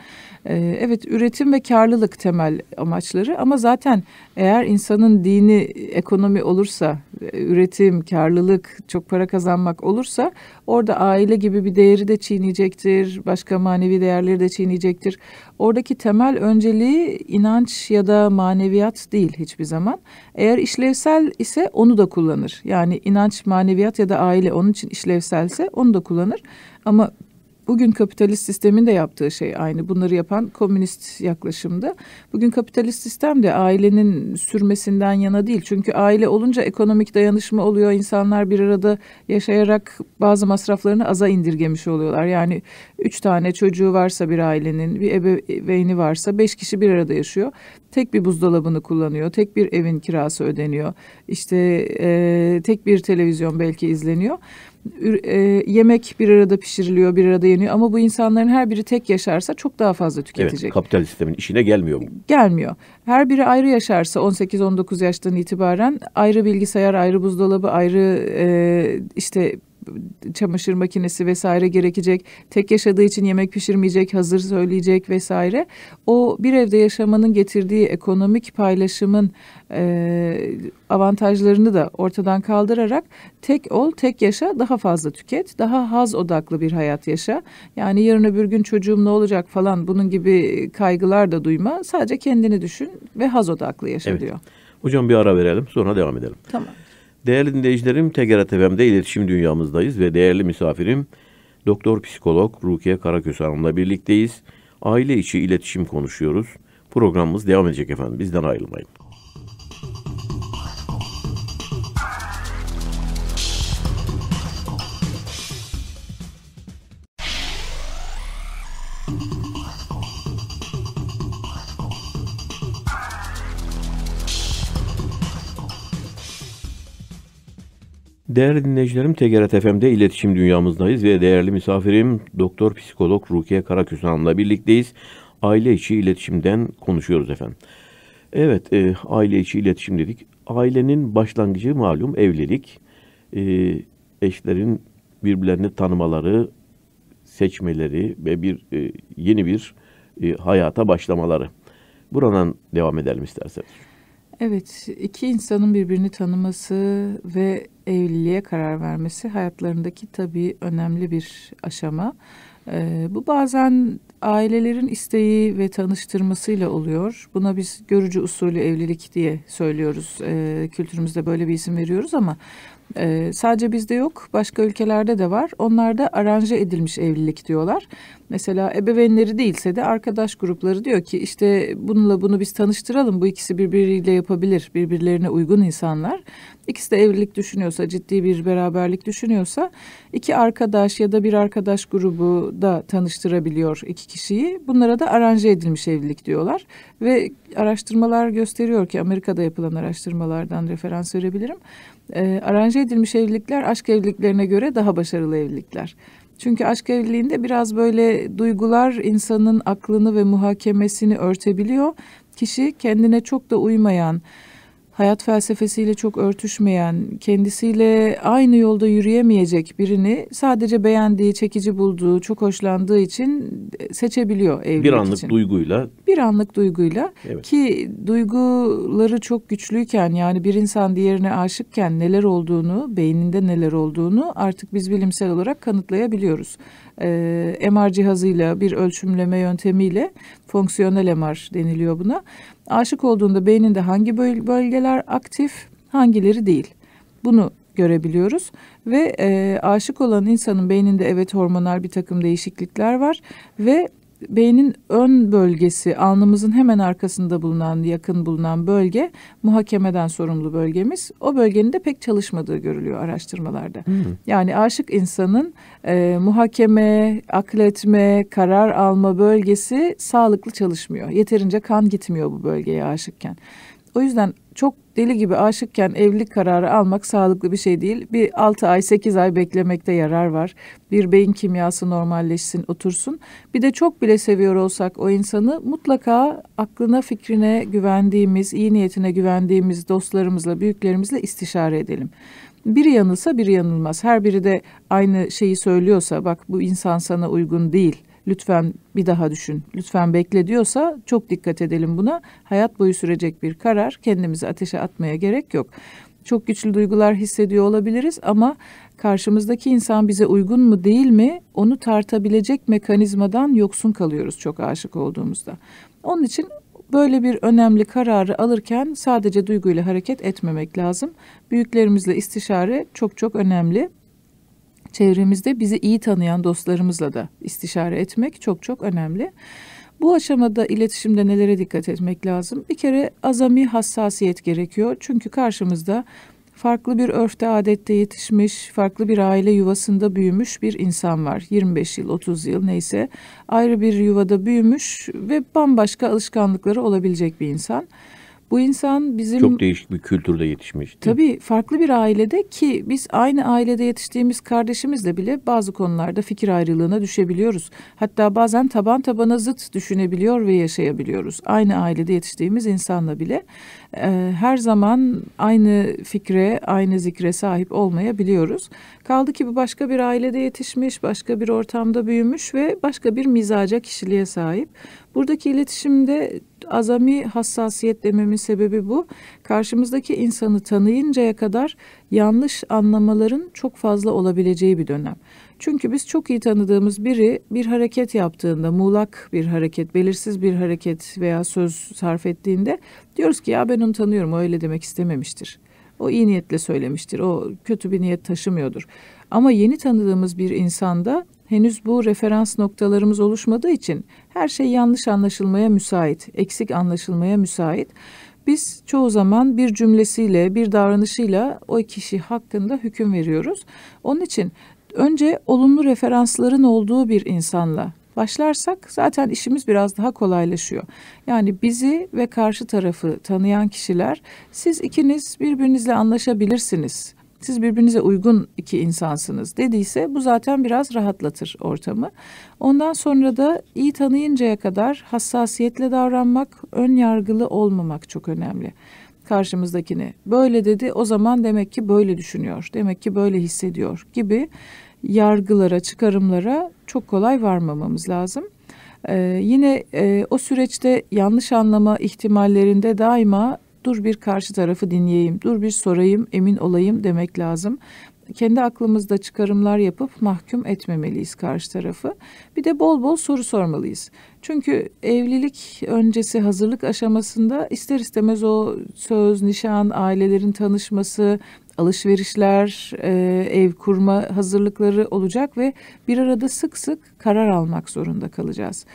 E, evet üretim ve karlılık temel amaçları ama zaten eğer insanın dini ekonomi olursa, e, üretim, karlılık, çok para kazanmak olursa orada aile gibi bir değeri de çiğneyecektir, başka manevi değerleri de çiğneyecektir. Oradaki temel önceliği inanç ya da maneviyat değil hiçbir zaman. Eğer işlevsel ise onu da kullanır. Yani inanç, maneviyat ya da aile onun için işlevselse onu da kullanır. Ama bugün kapitalist sistemin de yaptığı şey aynı. Bunları yapan komünist yaklaşımda. Bugün kapitalist sistem de ailenin sürmesinden yana değil. Çünkü aile olunca ekonomik dayanışma oluyor. İnsanlar bir arada yaşayarak bazı masraflarını aza indirgemiş oluyorlar. Yani üç tane çocuğu varsa bir ailenin, bir ebeveyni varsa beş kişi bir arada yaşıyor. Tek bir buzdolabını kullanıyor. Tek bir evin kirası ödeniyor. İşte e, tek bir televizyon belki izleniyor. E, yemek bir arada pişiriliyor, bir arada yeniyor ama bu insanların her biri tek yaşarsa çok daha fazla tüketecek. Evet, kapital sistemin işine gelmiyor mu? Gelmiyor. Her biri ayrı yaşarsa 18-19 yaştan itibaren ayrı bilgisayar, ayrı buzdolabı, ayrı e, işte çamaşır makinesi vesaire gerekecek. Tek yaşadığı için yemek pişirmeyecek, hazır söyleyecek vesaire. O bir evde yaşamanın getirdiği ekonomik paylaşımın e, avantajlarını da ortadan kaldırarak tek ol, tek yaşa, daha fazla tüket, daha haz odaklı bir hayat yaşa. Yani yarın öbür gün çocuğum ne olacak falan bunun gibi kaygılar da duyma. Sadece kendini düşün ve haz odaklı yaşa evet. diyor. Hocam bir ara verelim sonra devam edelim. Tamam. Değerli dinleyicilerim, TGRT FM'de iletişim dünyamızdayız ve değerli misafirim doktor psikolog Rukiye Karaköse Hanım'la birlikteyiz. Aile içi iletişim konuşuyoruz. Programımız devam edecek efendim. Bizden ayrılmayın. Değerli dinleyicilerim TGRT FM'de iletişim dünyamızdayız ve değerli misafirim Doktor Psikolog Rukiye Karaküsan birlikteyiz. Aile içi iletişimden konuşuyoruz efendim. Evet e, aile içi iletişim dedik. Ailenin başlangıcı malum evlilik. E, eşlerin birbirlerini tanımaları, seçmeleri ve bir e, yeni bir e, hayata başlamaları. Buradan devam edelim isterseniz. Evet, iki insanın birbirini tanıması ve evliliğe karar vermesi hayatlarındaki tabii önemli bir aşama. Ee, bu bazen ailelerin isteği ve tanıştırmasıyla oluyor. Buna biz görücü usulü evlilik diye söylüyoruz. Ee, kültürümüzde böyle bir isim veriyoruz ama ee, sadece bizde yok, başka ülkelerde de var. Onlar da aranje edilmiş evlilik diyorlar. Mesela ebeveynleri değilse de arkadaş grupları diyor ki işte bununla bunu biz tanıştıralım. Bu ikisi birbiriyle yapabilir, birbirlerine uygun insanlar. İkisi de evlilik düşünüyorsa, ciddi bir beraberlik düşünüyorsa iki arkadaş ya da bir arkadaş grubu da tanıştırabiliyor iki kişiyi. Bunlara da aranje edilmiş evlilik diyorlar. Ve araştırmalar gösteriyor ki Amerika'da yapılan araştırmalardan referans verebilirim e, aranje edilmiş evlilikler aşk evliliklerine göre daha başarılı evlilikler. Çünkü aşk evliliğinde biraz böyle duygular insanın aklını ve muhakemesini örtebiliyor. Kişi kendine çok da uymayan, hayat felsefesiyle çok örtüşmeyen, kendisiyle aynı yolda yürüyemeyecek birini sadece beğendiği, çekici bulduğu, çok hoşlandığı için e, seçebiliyor evlilik Bir anlık için. duyguyla. Bir anlık duyguyla evet. ki duyguları çok güçlüyken yani bir insan diğerine aşıkken neler olduğunu, beyninde neler olduğunu artık biz bilimsel olarak kanıtlayabiliyoruz. Ee, MR cihazıyla bir ölçümleme yöntemiyle fonksiyonel MR deniliyor buna. Aşık olduğunda beyninde hangi bölgeler aktif, hangileri değil. Bunu görebiliyoruz ve e, aşık olan insanın beyninde evet hormonal bir takım değişiklikler var ve beynin ön bölgesi alnımızın hemen arkasında bulunan yakın bulunan bölge muhakemeden sorumlu bölgemiz. O bölgenin de pek çalışmadığı görülüyor araştırmalarda. Hmm. Yani aşık insanın e, muhakeme, akletme, karar alma bölgesi sağlıklı çalışmıyor. Yeterince kan gitmiyor bu bölgeye aşıkken. O yüzden çok deli gibi aşıkken evlilik kararı almak sağlıklı bir şey değil. Bir 6 ay 8 ay beklemekte yarar var. Bir beyin kimyası normalleşsin otursun. Bir de çok bile seviyor olsak o insanı mutlaka aklına fikrine güvendiğimiz, iyi niyetine güvendiğimiz dostlarımızla, büyüklerimizle istişare edelim biri yanılsa biri yanılmaz. Her biri de aynı şeyi söylüyorsa bak bu insan sana uygun değil lütfen bir daha düşün, lütfen bekle diyorsa çok dikkat edelim buna. Hayat boyu sürecek bir karar, kendimizi ateşe atmaya gerek yok. Çok güçlü duygular hissediyor olabiliriz ama karşımızdaki insan bize uygun mu değil mi onu tartabilecek mekanizmadan yoksun kalıyoruz çok aşık olduğumuzda. Onun için böyle bir önemli kararı alırken sadece duyguyla hareket etmemek lazım. Büyüklerimizle istişare çok çok önemli çevremizde bizi iyi tanıyan dostlarımızla da istişare etmek çok çok önemli. Bu aşamada iletişimde nelere dikkat etmek lazım? Bir kere azami hassasiyet gerekiyor. Çünkü karşımızda farklı bir örfte adette yetişmiş, farklı bir aile yuvasında büyümüş bir insan var. 25 yıl, 30 yıl neyse ayrı bir yuvada büyümüş ve bambaşka alışkanlıkları olabilecek bir insan. Bu insan bizim... Çok değişik bir kültürde yetişmiş. Tabii farklı bir ailede ki biz aynı ailede yetiştiğimiz kardeşimizle bile bazı konularda fikir ayrılığına düşebiliyoruz. Hatta bazen taban tabana zıt düşünebiliyor ve yaşayabiliyoruz. Aynı ailede yetiştiğimiz insanla bile e, her zaman aynı fikre, aynı zikre sahip olmayabiliyoruz. Kaldı ki bu başka bir ailede yetişmiş, başka bir ortamda büyümüş ve başka bir mizaca kişiliğe sahip. Buradaki iletişimde azami hassasiyet dememin sebebi bu. Karşımızdaki insanı tanıyıncaya kadar yanlış anlamaların çok fazla olabileceği bir dönem. Çünkü biz çok iyi tanıdığımız biri bir hareket yaptığında, muğlak bir hareket, belirsiz bir hareket veya söz sarf ettiğinde diyoruz ki ya ben onu tanıyorum, o öyle demek istememiştir. O iyi niyetle söylemiştir, o kötü bir niyet taşımıyordur. Ama yeni tanıdığımız bir insanda henüz bu referans noktalarımız oluşmadığı için her şey yanlış anlaşılmaya müsait, eksik anlaşılmaya müsait. Biz çoğu zaman bir cümlesiyle, bir davranışıyla o kişi hakkında hüküm veriyoruz. Onun için önce olumlu referansların olduğu bir insanla başlarsak zaten işimiz biraz daha kolaylaşıyor. Yani bizi ve karşı tarafı tanıyan kişiler siz ikiniz birbirinizle anlaşabilirsiniz siz birbirinize uygun iki insansınız dediyse bu zaten biraz rahatlatır ortamı. Ondan sonra da iyi tanıyıncaya kadar hassasiyetle davranmak, ön yargılı olmamak çok önemli. Karşımızdakini böyle dedi o zaman demek ki böyle düşünüyor, demek ki böyle hissediyor gibi yargılara, çıkarımlara çok kolay varmamamız lazım. Ee, yine e, o süreçte yanlış anlama ihtimallerinde daima Dur bir karşı tarafı dinleyeyim, dur bir sorayım, emin olayım demek lazım kendi aklımızda çıkarımlar yapıp mahkum etmemeliyiz karşı tarafı. Bir de bol bol soru sormalıyız. Çünkü evlilik öncesi hazırlık aşamasında ister istemez o söz, nişan, ailelerin tanışması, alışverişler, e, ev kurma hazırlıkları olacak ve bir arada sık sık karar almak zorunda kalacağız.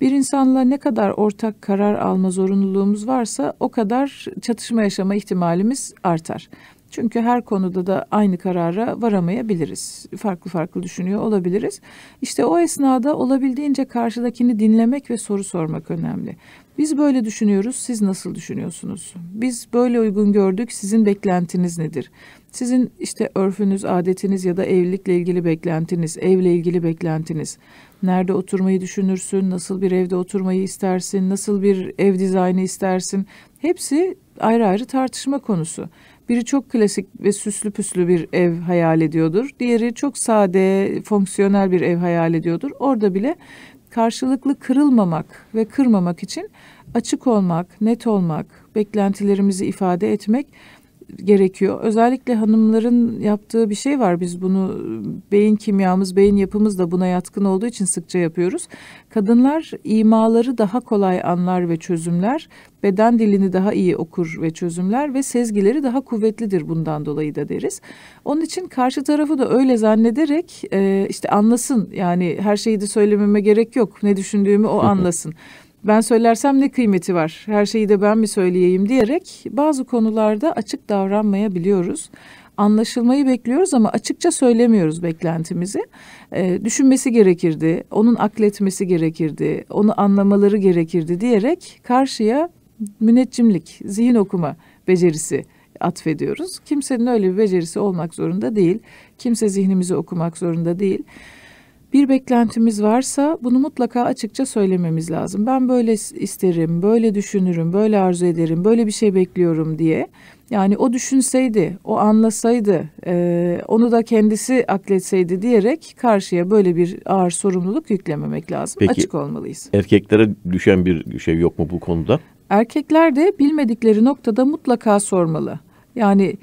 Bir insanla ne kadar ortak karar alma zorunluluğumuz varsa o kadar çatışma yaşama ihtimalimiz artar. Çünkü her konuda da aynı karara varamayabiliriz. Farklı farklı düşünüyor olabiliriz. İşte o esnada olabildiğince karşıdakini dinlemek ve soru sormak önemli. Biz böyle düşünüyoruz, siz nasıl düşünüyorsunuz? Biz böyle uygun gördük, sizin beklentiniz nedir? Sizin işte örfünüz, adetiniz ya da evlilikle ilgili beklentiniz, evle ilgili beklentiniz. Nerede oturmayı düşünürsün, nasıl bir evde oturmayı istersin, nasıl bir ev dizaynı istersin. Hepsi ayrı ayrı tartışma konusu. Biri çok klasik ve süslü püslü bir ev hayal ediyordur. Diğeri çok sade, fonksiyonel bir ev hayal ediyordur. Orada bile karşılıklı kırılmamak ve kırmamak için açık olmak, net olmak, beklentilerimizi ifade etmek gerekiyor. Özellikle hanımların yaptığı bir şey var. Biz bunu beyin kimyamız, beyin yapımız da buna yatkın olduğu için sıkça yapıyoruz. Kadınlar imaları daha kolay anlar ve çözümler, beden dilini daha iyi okur ve çözümler ve sezgileri daha kuvvetlidir bundan dolayı da deriz. Onun için karşı tarafı da öyle zannederek e, işte anlasın yani her şeyi de söylememe gerek yok. Ne düşündüğümü o anlasın ben söylersem ne kıymeti var? Her şeyi de ben mi söyleyeyim diyerek bazı konularda açık davranmayabiliyoruz. Anlaşılmayı bekliyoruz ama açıkça söylemiyoruz beklentimizi. Ee, düşünmesi gerekirdi, onun akletmesi gerekirdi, onu anlamaları gerekirdi diyerek karşıya müneccimlik, zihin okuma becerisi atfediyoruz. Kimsenin öyle bir becerisi olmak zorunda değil. Kimse zihnimizi okumak zorunda değil bir beklentimiz varsa bunu mutlaka açıkça söylememiz lazım. Ben böyle isterim, böyle düşünürüm, böyle arzu ederim, böyle bir şey bekliyorum diye. Yani o düşünseydi, o anlasaydı, e, onu da kendisi akletseydi diyerek karşıya böyle bir ağır sorumluluk yüklememek lazım. Peki, Açık olmalıyız. Erkeklere düşen bir şey yok mu bu konuda? Erkekler de bilmedikleri noktada mutlaka sormalı. Yani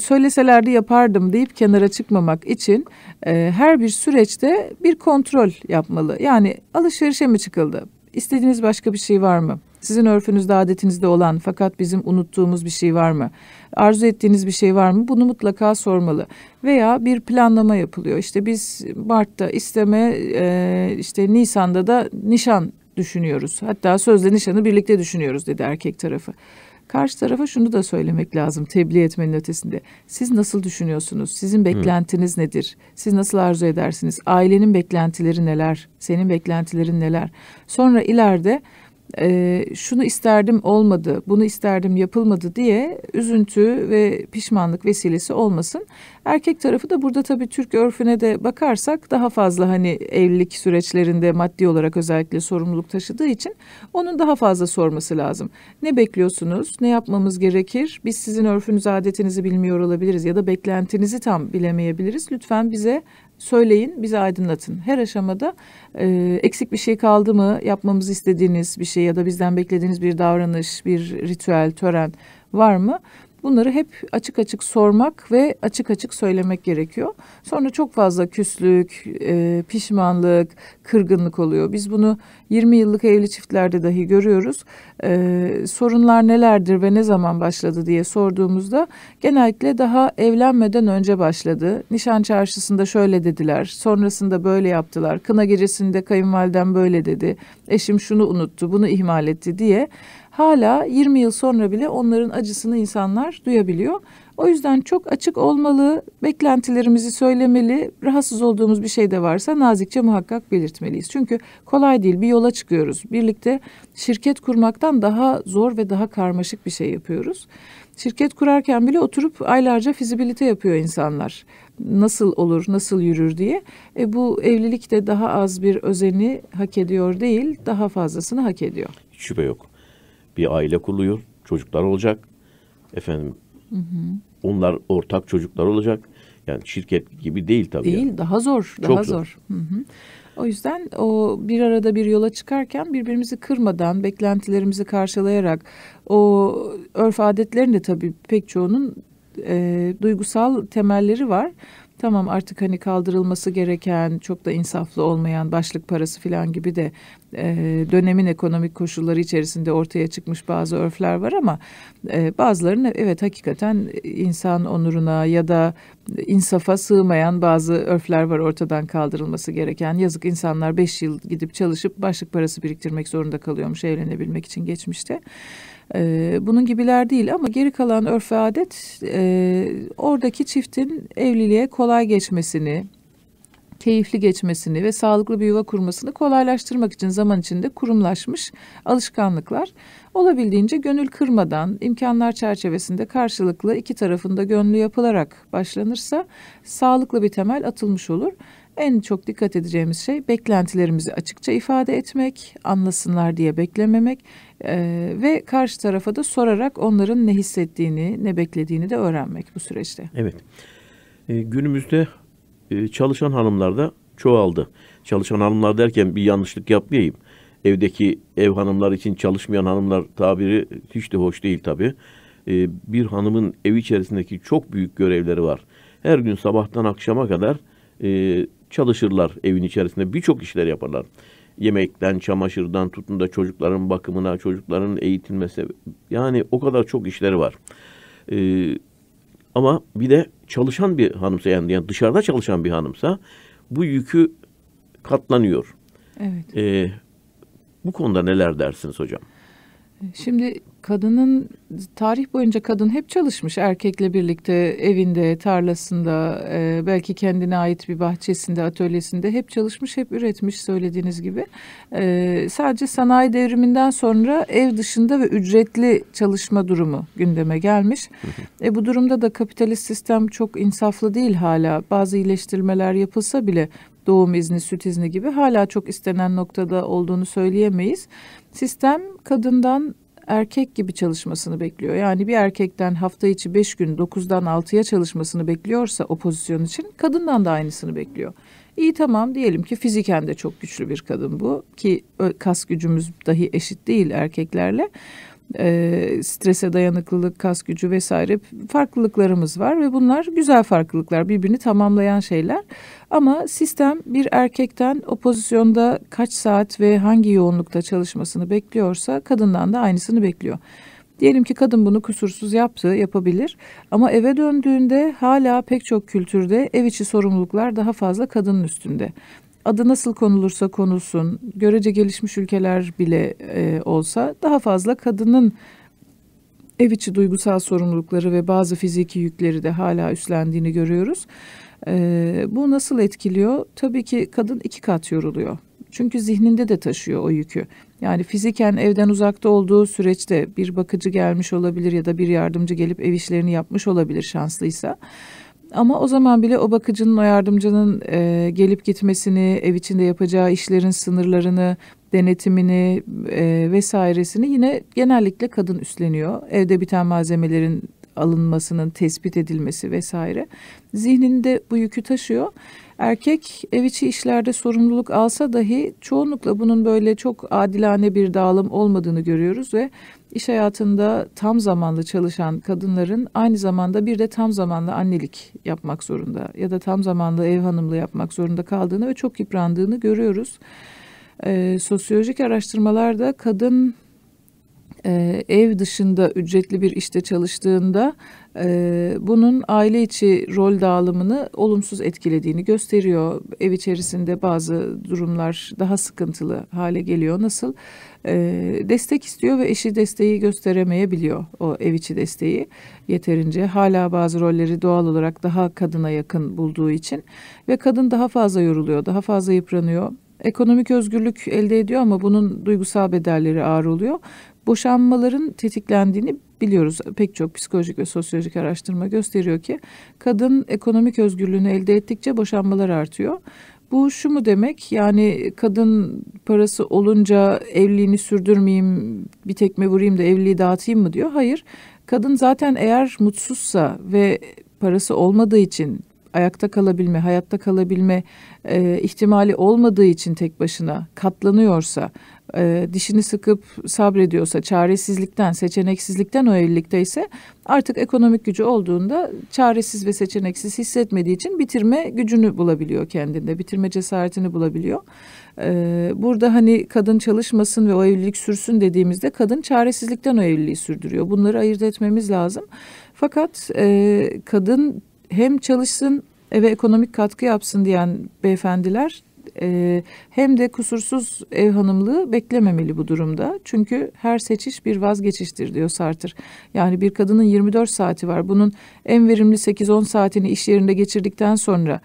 söyleselerdi yapardım deyip kenara çıkmamak için e, her bir süreçte bir kontrol yapmalı. Yani alışverişe mi çıkıldı? İstediğiniz başka bir şey var mı? Sizin örfünüzde, adetinizde olan fakat bizim unuttuğumuz bir şey var mı? Arzu ettiğiniz bir şey var mı? Bunu mutlaka sormalı. Veya bir planlama yapılıyor. İşte biz Mart'ta isteme, e, işte Nisan'da da nişan düşünüyoruz. Hatta sözle nişanı birlikte düşünüyoruz dedi erkek tarafı. Karşı tarafa şunu da söylemek lazım tebliğ etmenin ötesinde. Siz nasıl düşünüyorsunuz? Sizin beklentiniz Hı. nedir? Siz nasıl arzu edersiniz? Ailenin beklentileri neler? Senin beklentilerin neler? Sonra ileride e, şunu isterdim olmadı, bunu isterdim yapılmadı diye üzüntü ve pişmanlık vesilesi olmasın. Erkek tarafı da burada tabii Türk örfüne de bakarsak daha fazla hani evlilik süreçlerinde maddi olarak özellikle sorumluluk taşıdığı için onun daha fazla sorması lazım. Ne bekliyorsunuz? Ne yapmamız gerekir? Biz sizin örfünüz, adetinizi bilmiyor olabiliriz ya da beklentinizi tam bilemeyebiliriz. Lütfen bize söyleyin, bizi aydınlatın. Her aşamada e, eksik bir şey kaldı mı, yapmamızı istediğiniz bir şey ya da bizden beklediğiniz bir davranış, bir ritüel, tören var mı? Bunları hep açık açık sormak ve açık açık söylemek gerekiyor. Sonra çok fazla küslük, e, pişmanlık, kırgınlık oluyor. Biz bunu 20 yıllık evli çiftlerde dahi görüyoruz. E, sorunlar nelerdir ve ne zaman başladı diye sorduğumuzda genellikle daha evlenmeden önce başladı. Nişan çarşısında şöyle dediler, sonrasında böyle yaptılar. Kına gecesinde kayınvaliden böyle dedi, eşim şunu unuttu, bunu ihmal etti diye hala 20 yıl sonra bile onların acısını insanlar duyabiliyor. O yüzden çok açık olmalı, beklentilerimizi söylemeli, rahatsız olduğumuz bir şey de varsa nazikçe muhakkak belirtmeliyiz. Çünkü kolay değil bir yola çıkıyoruz. Birlikte şirket kurmaktan daha zor ve daha karmaşık bir şey yapıyoruz. Şirket kurarken bile oturup aylarca fizibilite yapıyor insanlar. Nasıl olur, nasıl yürür diye. E bu evlilik de daha az bir özeni hak ediyor değil, daha fazlasını hak ediyor. Hiç şüphe yok bir aile kuruluyor. Çocuklar olacak. Efendim hı hı. onlar ortak çocuklar olacak. Yani şirket gibi değil tabii. Değil yani. daha zor. Çok daha zor. zor. Hı hı. O yüzden o bir arada bir yola çıkarken birbirimizi kırmadan, beklentilerimizi karşılayarak o örf adetlerin de tabii pek çoğunun e, duygusal temelleri var. Tamam artık hani kaldırılması gereken çok da insaflı olmayan başlık parası falan gibi de e, dönemin ekonomik koşulları içerisinde ortaya çıkmış bazı örfler var ama e, bazılarını evet hakikaten insan onuruna ya da insafa sığmayan bazı örfler var ortadan kaldırılması gereken. Yazık insanlar beş yıl gidip çalışıp başlık parası biriktirmek zorunda kalıyormuş evlenebilmek için geçmişte. E, bunun gibiler değil ama geri kalan örf ve adet e, oradaki çiftin evliliğe kolay geçmesini, keyifli geçmesini ve sağlıklı bir yuva kurmasını kolaylaştırmak için zaman içinde kurumlaşmış alışkanlıklar olabildiğince gönül kırmadan imkanlar çerçevesinde karşılıklı iki tarafında gönlü yapılarak başlanırsa sağlıklı bir temel atılmış olur. En çok dikkat edeceğimiz şey beklentilerimizi açıkça ifade etmek, anlasınlar diye beklememek ee, ve karşı tarafa da sorarak onların ne hissettiğini, ne beklediğini de öğrenmek bu süreçte. Evet. Ee, günümüzde e, çalışan hanımlar da çoğaldı. Çalışan hanımlar derken bir yanlışlık yapmayayım. Evdeki ev hanımlar için çalışmayan hanımlar tabiri hiç de hoş değil tabii. Ee, bir hanımın ev içerisindeki çok büyük görevleri var. Her gün sabahtan akşama kadar e, çalışırlar evin içerisinde birçok işler yaparlar yemekten, çamaşırdan tutun da çocukların bakımına, çocukların eğitilmesi. Yani o kadar çok işleri var. Ee, ama bir de çalışan bir hanımsa yani, dışarıda çalışan bir hanımsa bu yükü katlanıyor. Evet. Ee, bu konuda neler dersiniz hocam? Şimdi kadının tarih boyunca kadın hep çalışmış erkekle birlikte evinde, tarlasında, e, belki kendine ait bir bahçesinde, atölyesinde hep çalışmış, hep üretmiş söylediğiniz gibi. E, sadece sanayi devriminden sonra ev dışında ve ücretli çalışma durumu gündeme gelmiş. E, bu durumda da kapitalist sistem çok insaflı değil hala. Bazı iyileştirmeler yapılsa bile doğum izni, süt izni gibi hala çok istenen noktada olduğunu söyleyemeyiz. Sistem kadından erkek gibi çalışmasını bekliyor. Yani bir erkekten hafta içi beş gün dokuzdan altıya çalışmasını bekliyorsa o pozisyon için kadından da aynısını bekliyor. İyi tamam diyelim ki fiziken de çok güçlü bir kadın bu ki kas gücümüz dahi eşit değil erkeklerle e, strese dayanıklılık, kas gücü vesaire farklılıklarımız var ve bunlar güzel farklılıklar, birbirini tamamlayan şeyler. Ama sistem bir erkekten o pozisyonda kaç saat ve hangi yoğunlukta çalışmasını bekliyorsa kadından da aynısını bekliyor. Diyelim ki kadın bunu kusursuz yaptı, yapabilir. Ama eve döndüğünde hala pek çok kültürde ev içi sorumluluklar daha fazla kadının üstünde adı nasıl konulursa konulsun, görece gelişmiş ülkeler bile e, olsa daha fazla kadının ev içi duygusal sorumlulukları ve bazı fiziki yükleri de hala üstlendiğini görüyoruz. E, bu nasıl etkiliyor? Tabii ki kadın iki kat yoruluyor. Çünkü zihninde de taşıyor o yükü. Yani fiziken evden uzakta olduğu süreçte bir bakıcı gelmiş olabilir ya da bir yardımcı gelip ev işlerini yapmış olabilir şanslıysa. Ama o zaman bile o bakıcının, o yardımcının e, gelip gitmesini, ev içinde yapacağı işlerin sınırlarını, denetimini e, vesairesini yine genellikle kadın üstleniyor. Evde biten malzemelerin alınmasının tespit edilmesi vesaire. Zihninde bu yükü taşıyor. Erkek ev içi işlerde sorumluluk alsa dahi çoğunlukla bunun böyle çok adilane bir dağılım olmadığını görüyoruz ve iş hayatında tam zamanlı çalışan kadınların aynı zamanda bir de tam zamanlı annelik yapmak zorunda ya da tam zamanlı ev hanımlığı yapmak zorunda kaldığını ve çok yıprandığını görüyoruz. E, sosyolojik araştırmalarda kadın e, ev dışında ücretli bir işte çalıştığında e, bunun aile içi rol dağılımını olumsuz etkilediğini gösteriyor. Ev içerisinde bazı durumlar daha sıkıntılı hale geliyor. Nasıl? e, destek istiyor ve eşi desteği gösteremeyebiliyor o ev içi desteği yeterince. Hala bazı rolleri doğal olarak daha kadına yakın bulduğu için ve kadın daha fazla yoruluyor, daha fazla yıpranıyor. Ekonomik özgürlük elde ediyor ama bunun duygusal bedelleri ağır oluyor. Boşanmaların tetiklendiğini biliyoruz pek çok psikolojik ve sosyolojik araştırma gösteriyor ki kadın ekonomik özgürlüğünü elde ettikçe boşanmalar artıyor. Bu şu mu demek? Yani kadın parası olunca evliliğini sürdürmeyeyim, bir tekme vurayım da evliliği dağıtayım mı diyor. Hayır. Kadın zaten eğer mutsuzsa ve parası olmadığı için ayakta kalabilme, hayatta kalabilme e, ihtimali olmadığı için tek başına katlanıyorsa e, dişini sıkıp sabrediyorsa, çaresizlikten, seçeneksizlikten o evlilikte ise artık ekonomik gücü olduğunda çaresiz ve seçeneksiz hissetmediği için bitirme gücünü bulabiliyor kendinde, bitirme cesaretini bulabiliyor. E, burada hani kadın çalışmasın ve o evlilik sürsün dediğimizde kadın çaresizlikten o evliliği sürdürüyor. Bunları ayırt etmemiz lazım. Fakat e, kadın hem çalışsın eve ekonomik katkı yapsın diyen beyefendiler e, hem de kusursuz ev hanımlığı beklememeli bu durumda. Çünkü her seçiş bir vazgeçiştir diyor Sartır. Yani bir kadının 24 saati var. Bunun en verimli 8-10 saatini iş yerinde geçirdikten sonra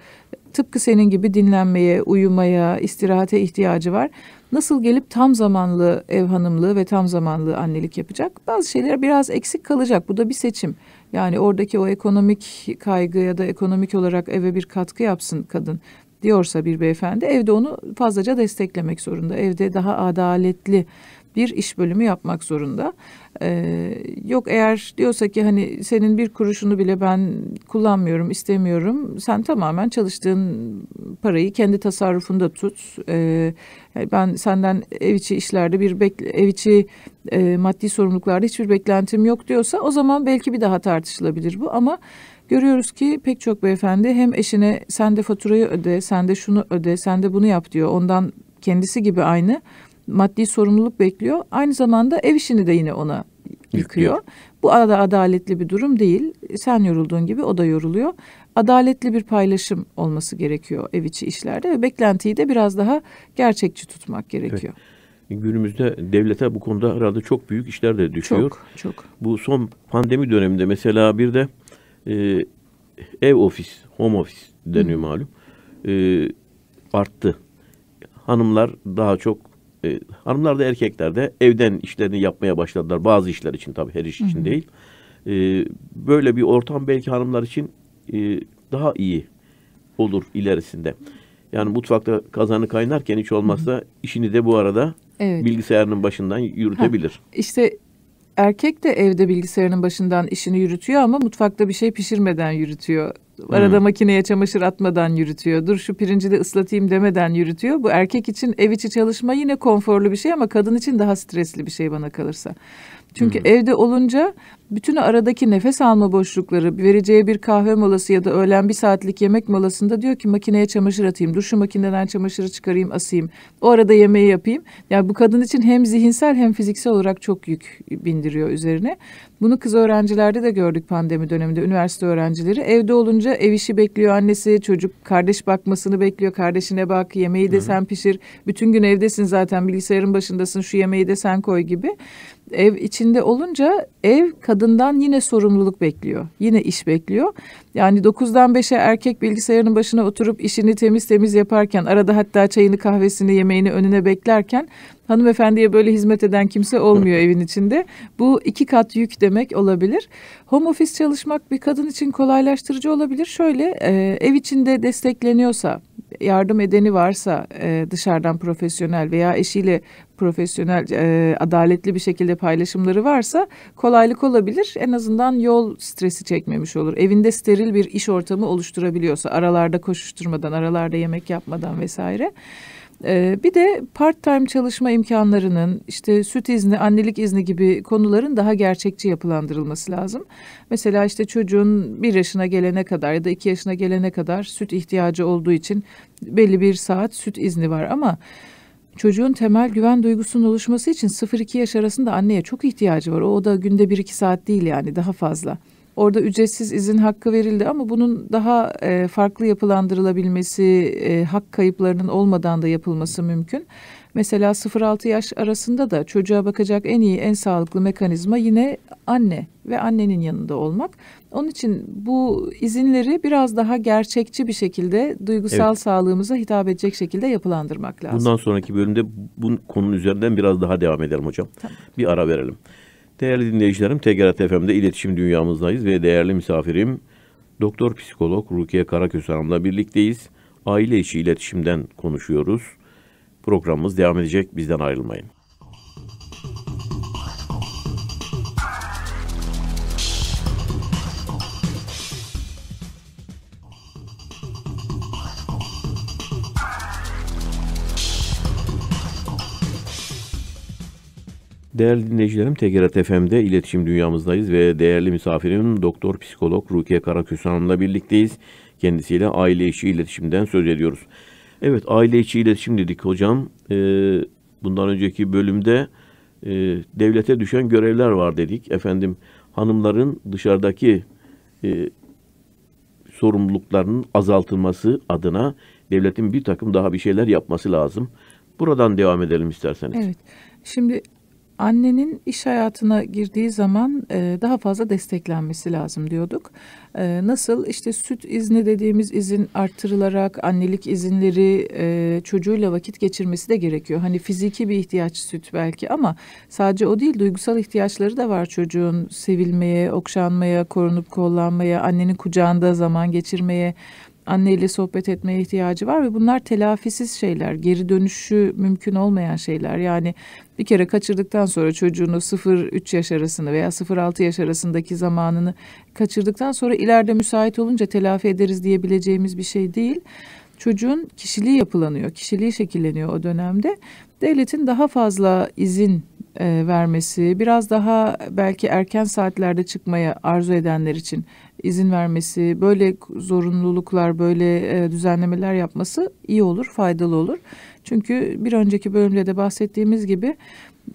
tıpkı senin gibi dinlenmeye, uyumaya, istirahate ihtiyacı var. Nasıl gelip tam zamanlı ev hanımlığı ve tam zamanlı annelik yapacak? Bazı şeyler biraz eksik kalacak. Bu da bir seçim. Yani oradaki o ekonomik kaygı ya da ekonomik olarak eve bir katkı yapsın kadın diyorsa bir beyefendi evde onu fazlaca desteklemek zorunda. Evde daha adaletli bir iş bölümü yapmak zorunda. Ee, yok eğer diyorsa ki hani senin bir kuruşunu bile ben kullanmıyorum, istemiyorum. Sen tamamen çalıştığın parayı kendi tasarrufunda tut. Ee, ben senden ev içi işlerde bir bekle, ev içi e, maddi sorumluluklarda hiçbir beklentim yok diyorsa o zaman belki bir daha tartışılabilir bu ama Görüyoruz ki pek çok beyefendi hem eşine sen de faturayı öde, sen de şunu öde, sen de bunu yap diyor. Ondan kendisi gibi aynı maddi sorumluluk bekliyor. Aynı zamanda ev işini de yine ona yıkıyor. Bu arada adaletli bir durum değil. Sen yorulduğun gibi o da yoruluyor. Adaletli bir paylaşım olması gerekiyor ev içi işlerde ve beklentiyi de biraz daha gerçekçi tutmak gerekiyor. Evet. Günümüzde devlete bu konuda herhalde çok büyük işler de düşüyor. Çok, çok. Bu son pandemi döneminde mesela bir de e, ev ofis, home ofis deniyor Hı. malum. E, arttı. Hanımlar daha çok e, hanımlar da erkekler de evden işlerini yapmaya başladılar. Bazı işler için tabii her iş için Hı. değil. E, böyle bir ortam belki hanımlar için e, daha iyi olur ilerisinde. Yani mutfakta kazanı kaynarken hiç olmazsa Hı. işini de bu arada evet. bilgisayarının başından yürütebilir. Ha, işte erkek de evde bilgisayarının başından işini yürütüyor ama mutfakta bir şey pişirmeden yürütüyor. Arada hmm. makineye çamaşır atmadan yürütüyor. Dur şu pirinci de ıslatayım demeden yürütüyor. Bu erkek için ev içi çalışma yine konforlu bir şey ama kadın için daha stresli bir şey bana kalırsa. Çünkü hmm. evde olunca bütün aradaki nefes alma boşlukları, vereceği bir kahve molası ya da öğlen bir saatlik yemek molasında diyor ki makineye çamaşır atayım, dur makineden çamaşırı çıkarayım, asayım. O arada yemeği yapayım. Yani bu kadın için hem zihinsel hem fiziksel olarak çok yük bindiriyor üzerine. Bunu kız öğrencilerde de gördük pandemi döneminde üniversite öğrencileri. Evde olunca ev işi bekliyor annesi, çocuk kardeş bakmasını bekliyor, kardeşine bak, yemeği de sen pişir. Bütün gün evdesin zaten bilgisayarın başındasın, şu yemeği de sen koy gibi. Ev içinde olunca ev kadın kadından yine sorumluluk bekliyor. Yine iş bekliyor. Yani 9'dan 5'e erkek bilgisayarın başına oturup işini temiz temiz yaparken arada hatta çayını kahvesini yemeğini önüne beklerken hanımefendiye böyle hizmet eden kimse olmuyor evin içinde. Bu iki kat yük demek olabilir. Home office çalışmak bir kadın için kolaylaştırıcı olabilir. Şöyle e, ev içinde destekleniyorsa yardım edeni varsa e, dışarıdan profesyonel veya eşiyle profesyonel, e, adaletli bir şekilde paylaşımları varsa kolaylık olabilir. En azından yol stresi çekmemiş olur. Evinde steril bir iş ortamı oluşturabiliyorsa aralarda koşuşturmadan, aralarda yemek yapmadan vesaire. Ee, bir de part time çalışma imkanlarının işte süt izni, annelik izni gibi konuların daha gerçekçi yapılandırılması lazım. Mesela işte çocuğun bir yaşına gelene kadar ya da iki yaşına gelene kadar süt ihtiyacı olduğu için belli bir saat süt izni var ama çocuğun temel güven duygusunun oluşması için 0-2 yaş arasında anneye çok ihtiyacı var. O da günde 1-2 saat değil yani daha fazla. Orada ücretsiz izin hakkı verildi ama bunun daha e, farklı yapılandırılabilmesi, e, hak kayıplarının olmadan da yapılması mümkün. Mesela 0-6 yaş arasında da çocuğa bakacak en iyi, en sağlıklı mekanizma yine anne ve annenin yanında olmak. Onun için bu izinleri biraz daha gerçekçi bir şekilde duygusal evet. sağlığımıza hitap edecek şekilde yapılandırmak lazım. Bundan sonraki bölümde bu konunun üzerinden biraz daha devam edelim hocam. Tamam. Bir ara verelim. Değerli dinleyicilerim, TGRT FM'de iletişim dünyamızdayız ve değerli misafirim Doktor Psikolog Rukiye Karaköse Hanım'la birlikteyiz. Aile içi iletişimden konuşuyoruz. Programımız devam edecek. Bizden ayrılmayın. Değerli dinleyicilerim TGRT FM'de iletişim dünyamızdayız ve değerli misafirim doktor psikolog Rukiye Karaköse Hanım'la birlikteyiz. Kendisiyle aile işi iletişimden söz ediyoruz. Evet aile içi iletişim dedik hocam. E, bundan önceki bölümde e, devlete düşen görevler var dedik. Efendim hanımların dışarıdaki e, sorumluluklarının azaltılması adına devletin bir takım daha bir şeyler yapması lazım. Buradan devam edelim isterseniz. Evet. Şimdi annenin iş hayatına girdiği zaman e, daha fazla desteklenmesi lazım diyorduk. E, nasıl işte süt izni dediğimiz izin artırılarak annelik izinleri e, çocuğuyla vakit geçirmesi de gerekiyor. Hani fiziki bir ihtiyaç süt belki ama sadece o değil duygusal ihtiyaçları da var çocuğun sevilmeye, okşanmaya, korunup kollanmaya, annenin kucağında zaman geçirmeye anneyle sohbet etmeye ihtiyacı var ve bunlar telafisiz şeyler, geri dönüşü mümkün olmayan şeyler. Yani bir kere kaçırdıktan sonra çocuğunu 0-3 yaş arasını veya 0-6 yaş arasındaki zamanını kaçırdıktan sonra ileride müsait olunca telafi ederiz diyebileceğimiz bir şey değil. Çocuğun kişiliği yapılanıyor, kişiliği şekilleniyor o dönemde. Devletin daha fazla izin e, vermesi, biraz daha belki erken saatlerde çıkmaya arzu edenler için izin vermesi, böyle zorunluluklar, böyle e, düzenlemeler yapması iyi olur, faydalı olur. Çünkü bir önceki bölümde de bahsettiğimiz gibi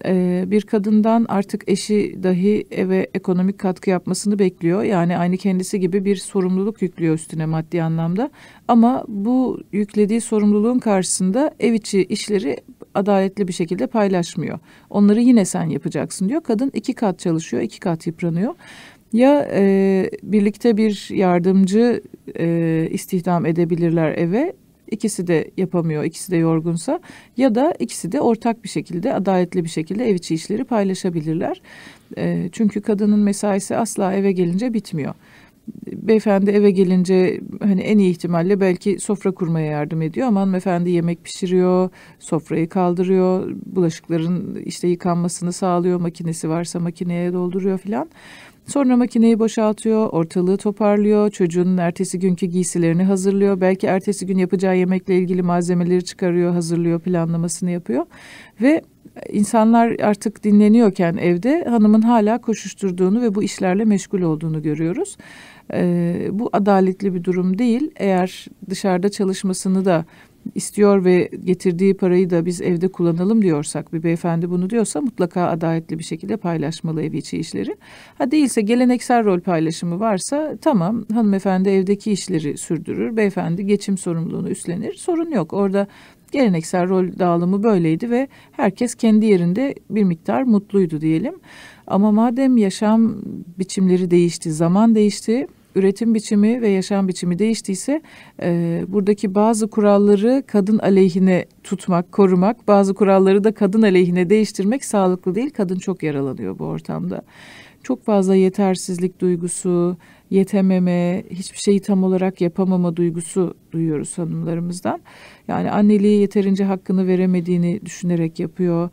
e, bir kadından artık eşi dahi eve ekonomik katkı yapmasını bekliyor. Yani aynı kendisi gibi bir sorumluluk yüklüyor üstüne maddi anlamda. Ama bu yüklediği sorumluluğun karşısında ev içi işleri adaletli bir şekilde paylaşmıyor. Onları yine sen yapacaksın diyor. Kadın iki kat çalışıyor, iki kat yıpranıyor ya e, birlikte bir yardımcı e, istihdam edebilirler eve ikisi de yapamıyor, ikisi de yorgunsa ya da ikisi de ortak bir şekilde, adaletli bir şekilde ev içi işleri paylaşabilirler. E, çünkü kadının mesaisi asla eve gelince bitmiyor. Beyefendi eve gelince hani en iyi ihtimalle belki sofra kurmaya yardım ediyor ama hanımefendi yemek pişiriyor, sofrayı kaldırıyor, bulaşıkların işte yıkanmasını sağlıyor, makinesi varsa makineye dolduruyor filan. Sonra makineyi boşaltıyor, ortalığı toparlıyor, çocuğun ertesi günkü giysilerini hazırlıyor, belki ertesi gün yapacağı yemekle ilgili malzemeleri çıkarıyor, hazırlıyor, planlamasını yapıyor ve insanlar artık dinleniyorken evde hanımın hala koşuşturduğunu ve bu işlerle meşgul olduğunu görüyoruz. Ee, bu adaletli bir durum değil. Eğer dışarıda çalışmasını da istiyor ve getirdiği parayı da biz evde kullanalım diyorsak bir beyefendi bunu diyorsa mutlaka adaletli bir şekilde paylaşmalı ev içi işleri. Ha değilse geleneksel rol paylaşımı varsa tamam hanımefendi evdeki işleri sürdürür. Beyefendi geçim sorumluluğunu üstlenir. Sorun yok. Orada geleneksel rol dağılımı böyleydi ve herkes kendi yerinde bir miktar mutluydu diyelim. Ama madem yaşam biçimleri değişti, zaman değişti, üretim biçimi ve yaşam biçimi değiştiyse e, buradaki bazı kuralları kadın aleyhine tutmak, korumak, bazı kuralları da kadın aleyhine değiştirmek sağlıklı değil. Kadın çok yaralanıyor bu ortamda. Çok fazla yetersizlik duygusu, yetememe, hiçbir şeyi tam olarak yapamama duygusu duyuyoruz hanımlarımızdan. Yani anneliği yeterince hakkını veremediğini düşünerek yapıyor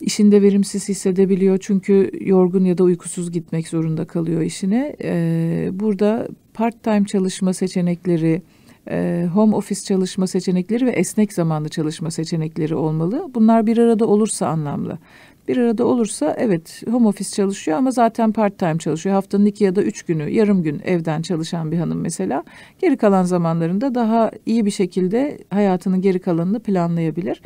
işinde verimsiz hissedebiliyor çünkü yorgun ya da uykusuz gitmek zorunda kalıyor işine. Ee, burada part time çalışma seçenekleri, e, home office çalışma seçenekleri ve esnek zamanlı çalışma seçenekleri olmalı. Bunlar bir arada olursa anlamlı. Bir arada olursa evet home office çalışıyor ama zaten part time çalışıyor. Haftanın iki ya da üç günü yarım gün evden çalışan bir hanım mesela. Geri kalan zamanlarında daha iyi bir şekilde hayatının geri kalanını planlayabilir.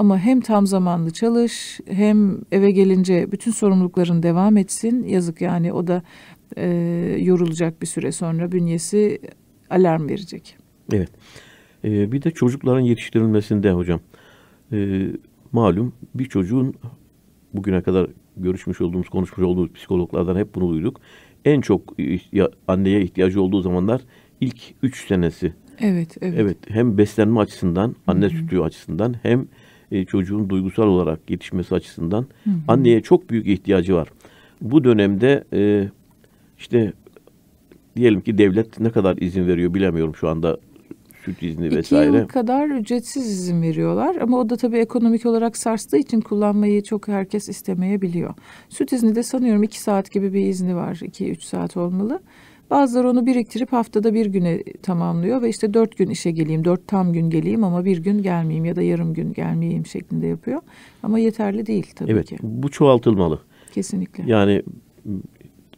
Ama hem tam zamanlı çalış hem eve gelince bütün sorumlulukların devam etsin. Yazık yani o da e, yorulacak bir süre sonra bünyesi alarm verecek. Evet. Ee, bir de çocukların yetiştirilmesinde hocam. Ee, malum bir çocuğun bugüne kadar görüşmüş olduğumuz, konuşmuş olduğumuz psikologlardan hep bunu duyduk. En çok e, anneye ihtiyacı olduğu zamanlar ilk üç senesi. Evet, evet. Evet, hem beslenme açısından, anne Hı-hı. sütü açısından hem e, çocuğun duygusal olarak yetişmesi açısından hı hı. anneye çok büyük ihtiyacı var. Bu dönemde e, işte diyelim ki devlet ne kadar izin veriyor bilemiyorum şu anda süt izni İki vesaire. İki kadar ücretsiz izin veriyorlar ama o da tabii ekonomik olarak sarstığı için kullanmayı çok herkes istemeyebiliyor. Süt izni de sanıyorum iki saat gibi bir izni var. iki üç saat olmalı. Bazıları onu biriktirip haftada bir güne tamamlıyor ve işte dört gün işe geleyim, dört tam gün geleyim ama bir gün gelmeyeyim ya da yarım gün gelmeyeyim şeklinde yapıyor. Ama yeterli değil tabii evet, ki. Evet bu çoğaltılmalı. Kesinlikle. Yani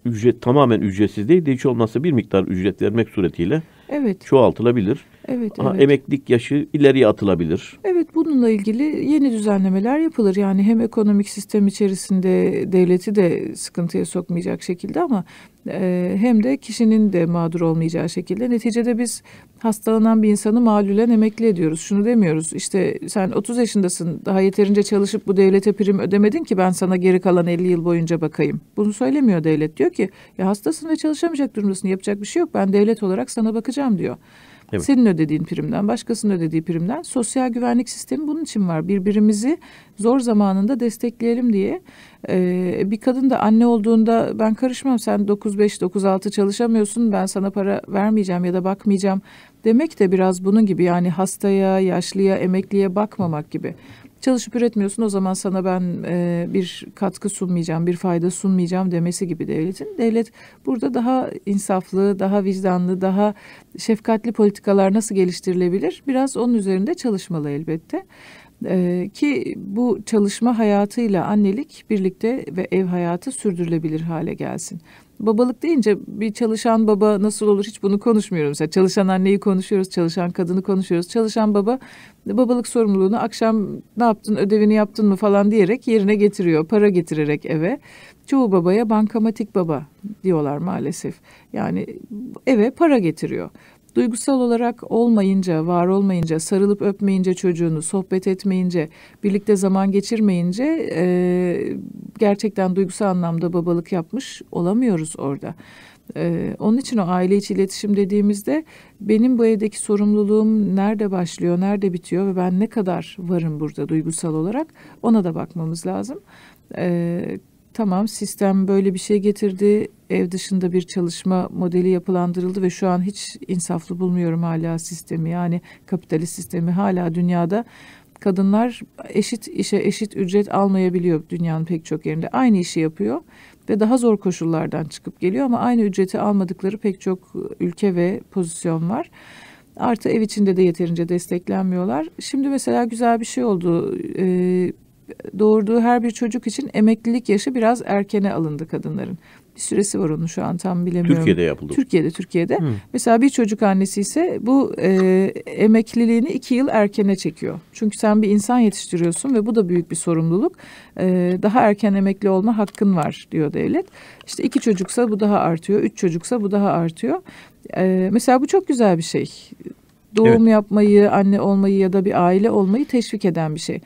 ücret tamamen ücretsiz değil de hiç olmazsa bir miktar ücret vermek suretiyle evet. çoğaltılabilir. Evet, Aha, evet. Emeklilik yaşı ileriye atılabilir. Evet bununla ilgili yeni düzenlemeler yapılır. Yani hem ekonomik sistem içerisinde devleti de sıkıntıya sokmayacak şekilde ama ee, hem de kişinin de mağdur olmayacağı şekilde. Neticede biz hastalanan bir insanı malülen emekli ediyoruz. Şunu demiyoruz işte sen 30 yaşındasın daha yeterince çalışıp bu devlete prim ödemedin ki ben sana geri kalan 50 yıl boyunca bakayım. Bunu söylemiyor devlet diyor ki ya hastasın ve çalışamayacak durumdasın yapacak bir şey yok ben devlet olarak sana bakacağım diyor. Evet. Senin ödediğin primden, başkasının ödediği primden. Sosyal güvenlik sistemi bunun için var. Birbirimizi zor zamanında destekleyelim diye. Ee, bir kadın da anne olduğunda ben karışmam sen 9-5, 9-6 çalışamıyorsun ben sana para vermeyeceğim ya da bakmayacağım demek de biraz bunun gibi yani hastaya, yaşlıya, emekliye bakmamak gibi. Çalışıp üretmiyorsun o zaman sana ben e, bir katkı sunmayacağım, bir fayda sunmayacağım demesi gibi devletin. Devlet burada daha insaflı, daha vicdanlı, daha şefkatli politikalar nasıl geliştirilebilir? Biraz onun üzerinde çalışmalı elbette. E, ki bu çalışma hayatıyla annelik birlikte ve ev hayatı sürdürülebilir hale gelsin. Babalık deyince bir çalışan baba nasıl olur hiç bunu konuşmuyorum. Mesela çalışan anneyi konuşuyoruz, çalışan kadını konuşuyoruz. Çalışan baba babalık sorumluluğunu akşam ne yaptın ödevini yaptın mı falan diyerek yerine getiriyor. Para getirerek eve. Çoğu babaya bankamatik baba diyorlar maalesef. Yani eve para getiriyor. Duygusal olarak olmayınca, var olmayınca, sarılıp öpmeyince çocuğunu, sohbet etmeyince, birlikte zaman geçirmeyince e, gerçekten duygusal anlamda babalık yapmış olamıyoruz orada. Ee, onun için o aile içi iletişim dediğimizde benim bu evdeki sorumluluğum nerede başlıyor, nerede bitiyor ve ben ne kadar varım burada duygusal olarak ona da bakmamız lazım. Ee, tamam sistem böyle bir şey getirdi, ev dışında bir çalışma modeli yapılandırıldı ve şu an hiç insaflı bulmuyorum hala sistemi yani kapitalist sistemi hala dünyada kadınlar eşit işe eşit ücret almayabiliyor dünyanın pek çok yerinde. Aynı işi yapıyor ve daha zor koşullardan çıkıp geliyor ama aynı ücreti almadıkları pek çok ülke ve pozisyon var. Artı ev içinde de yeterince desteklenmiyorlar. Şimdi mesela güzel bir şey oldu. Ee, doğurduğu her bir çocuk için emeklilik yaşı biraz erkene alındı kadınların. Bir süresi var onun şu an tam bilemiyorum. Türkiye'de yapıldı. Türkiye'de, Türkiye'de. Hı. Mesela bir çocuk annesi ise bu e, emekliliğini iki yıl erkene çekiyor. Çünkü sen bir insan yetiştiriyorsun ve bu da büyük bir sorumluluk. E, daha erken emekli olma hakkın var diyor devlet. İşte iki çocuksa bu daha artıyor, üç çocuksa bu daha artıyor. E, mesela bu çok güzel bir şey doğum evet. yapmayı, anne olmayı ya da bir aile olmayı teşvik eden bir şey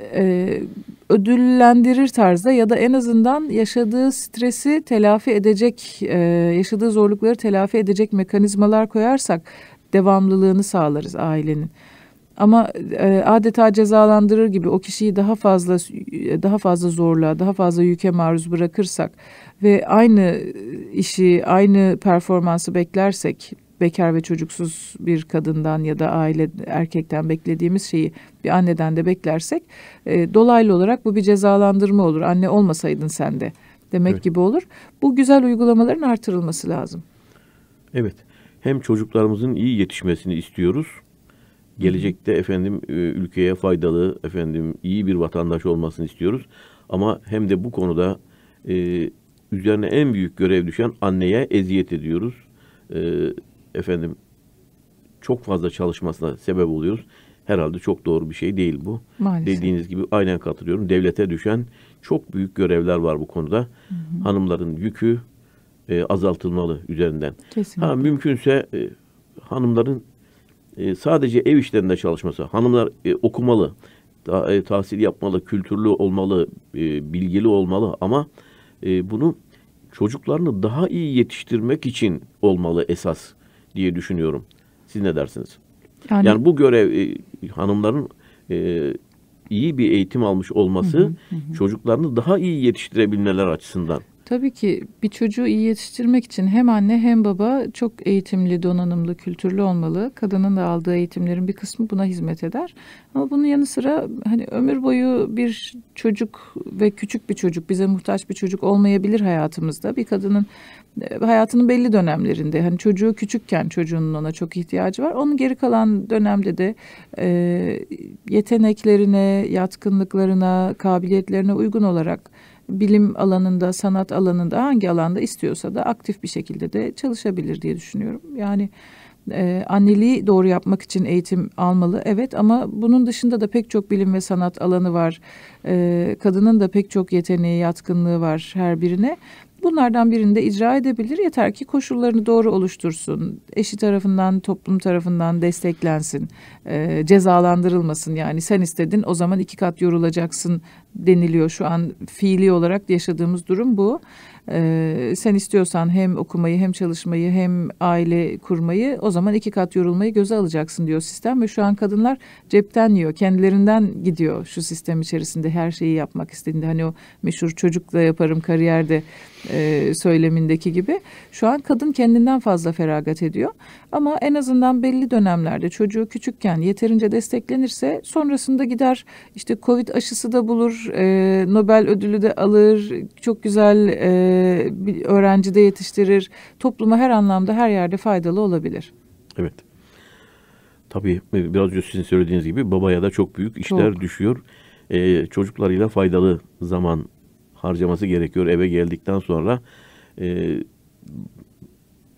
e, ödüllendirir tarzda ya da en azından yaşadığı stresi telafi edecek, e, yaşadığı zorlukları telafi edecek mekanizmalar koyarsak devamlılığını sağlarız ailenin. Ama e, adeta cezalandırır gibi o kişiyi daha fazla daha fazla zorluğa, daha fazla yüke maruz bırakırsak ve aynı işi, aynı performansı beklersek bekar ve çocuksuz bir kadından ya da aile erkekten beklediğimiz şeyi bir anneden de beklersek e, dolaylı olarak bu bir cezalandırma olur. Anne olmasaydın sen de demek evet. gibi olur. Bu güzel uygulamaların artırılması lazım. Evet. Hem çocuklarımızın iyi yetişmesini istiyoruz. Gelecekte efendim e, ülkeye faydalı, efendim iyi bir vatandaş olmasını istiyoruz. Ama hem de bu konuda e, üzerine en büyük görev düşen anneye eziyet ediyoruz. E, efendim çok fazla çalışmasına sebep oluyoruz. Herhalde çok doğru bir şey değil bu. Maalesef. Dediğiniz gibi aynen katılıyorum. Devlete düşen çok büyük görevler var bu konuda. Hı hı. Hanımların yükü e, azaltılmalı üzerinden. Kesinlikle. Ha mümkünse e, hanımların e, sadece ev işlerinde çalışması, hanımlar e, okumalı, ta, e, tahsil yapmalı, kültürlü olmalı, e, bilgili olmalı ama e, bunu çocuklarını daha iyi yetiştirmek için olmalı esas diye düşünüyorum. Siz ne dersiniz? Yani, yani bu görev e, hanımların e, iyi bir eğitim almış olması hı hı hı. çocuklarını daha iyi yetiştirebilmeler açısından. Tabii ki bir çocuğu iyi yetiştirmek için hem anne hem baba çok eğitimli, donanımlı, kültürlü olmalı. Kadının da aldığı eğitimlerin bir kısmı buna hizmet eder. Ama bunun yanı sıra hani ömür boyu bir çocuk ve küçük bir çocuk, bize muhtaç bir çocuk olmayabilir hayatımızda. Bir kadının e, hayatının belli dönemlerinde hani çocuğu küçükken çocuğunun ona çok ihtiyacı var. Onun geri kalan dönemde de e, yeteneklerine, yatkınlıklarına, kabiliyetlerine uygun olarak bilim alanında, sanat alanında hangi alanda istiyorsa da aktif bir şekilde de çalışabilir diye düşünüyorum. Yani e, anneliği doğru yapmak için eğitim almalı evet ama bunun dışında da pek çok bilim ve sanat alanı var. E, kadının da pek çok yeteneği, yatkınlığı var her birine. Bunlardan birini de icra edebilir. Yeter ki koşullarını doğru oluştursun. Eşi tarafından, toplum tarafından desteklensin. E, cezalandırılmasın. Yani sen istedin o zaman iki kat yorulacaksın deniliyor şu an fiili olarak yaşadığımız durum bu. Ee, sen istiyorsan hem okumayı hem çalışmayı hem aile kurmayı o zaman iki kat yorulmayı göze alacaksın diyor sistem ve şu an kadınlar cepten yiyor kendilerinden gidiyor şu sistem içerisinde her şeyi yapmak istediğinde hani o meşhur çocukla yaparım kariyerde e, söylemindeki gibi şu an kadın kendinden fazla feragat ediyor. Ama en azından belli dönemlerde çocuğu küçükken yeterince desteklenirse sonrasında gider işte Covid aşısı da bulur, e, Nobel ödülü de alır, çok güzel e, bir öğrenci de yetiştirir. Topluma her anlamda her yerde faydalı olabilir. Evet. Tabii e, biraz önce sizin söylediğiniz gibi babaya da çok büyük işler çok. düşüyor. Ee, çocuklarıyla faydalı zaman harcaması gerekiyor eve geldikten sonra. E,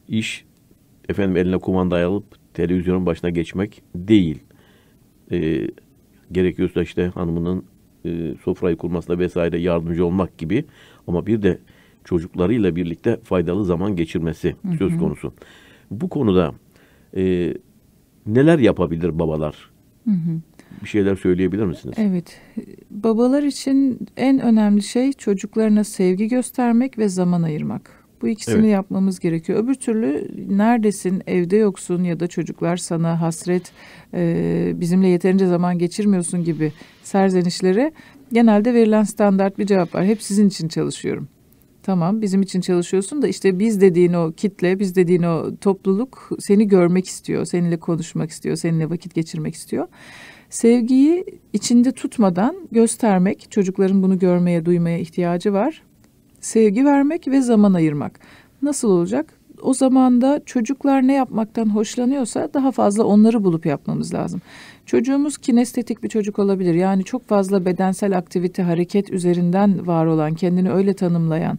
iş efendim eline kumanda alıp televizyonun başına geçmek değil. E, gerekiyorsa işte hanımının e, sofrayı kurmasına vesaire yardımcı olmak gibi ama bir de çocuklarıyla birlikte faydalı zaman geçirmesi hı hı. söz konusu. Bu konuda e, neler yapabilir babalar? Hı hı bir şeyler söyleyebilir misiniz? Evet. Babalar için en önemli şey çocuklarına sevgi göstermek ve zaman ayırmak. Bu ikisini evet. yapmamız gerekiyor. Öbür türlü neredesin, evde yoksun ya da çocuklar sana hasret, e, bizimle yeterince zaman geçirmiyorsun gibi serzenişlere genelde verilen standart bir cevap var. Hep sizin için çalışıyorum. Tamam bizim için çalışıyorsun da işte biz dediğin o kitle, biz dediğin o topluluk seni görmek istiyor, seninle konuşmak istiyor, seninle vakit geçirmek istiyor. Sevgiyi içinde tutmadan göstermek, çocukların bunu görmeye, duymaya ihtiyacı var. Sevgi vermek ve zaman ayırmak. Nasıl olacak? O zamanda çocuklar ne yapmaktan hoşlanıyorsa daha fazla onları bulup yapmamız lazım. Çocuğumuz kinestetik bir çocuk olabilir. Yani çok fazla bedensel aktivite, hareket üzerinden var olan, kendini öyle tanımlayan,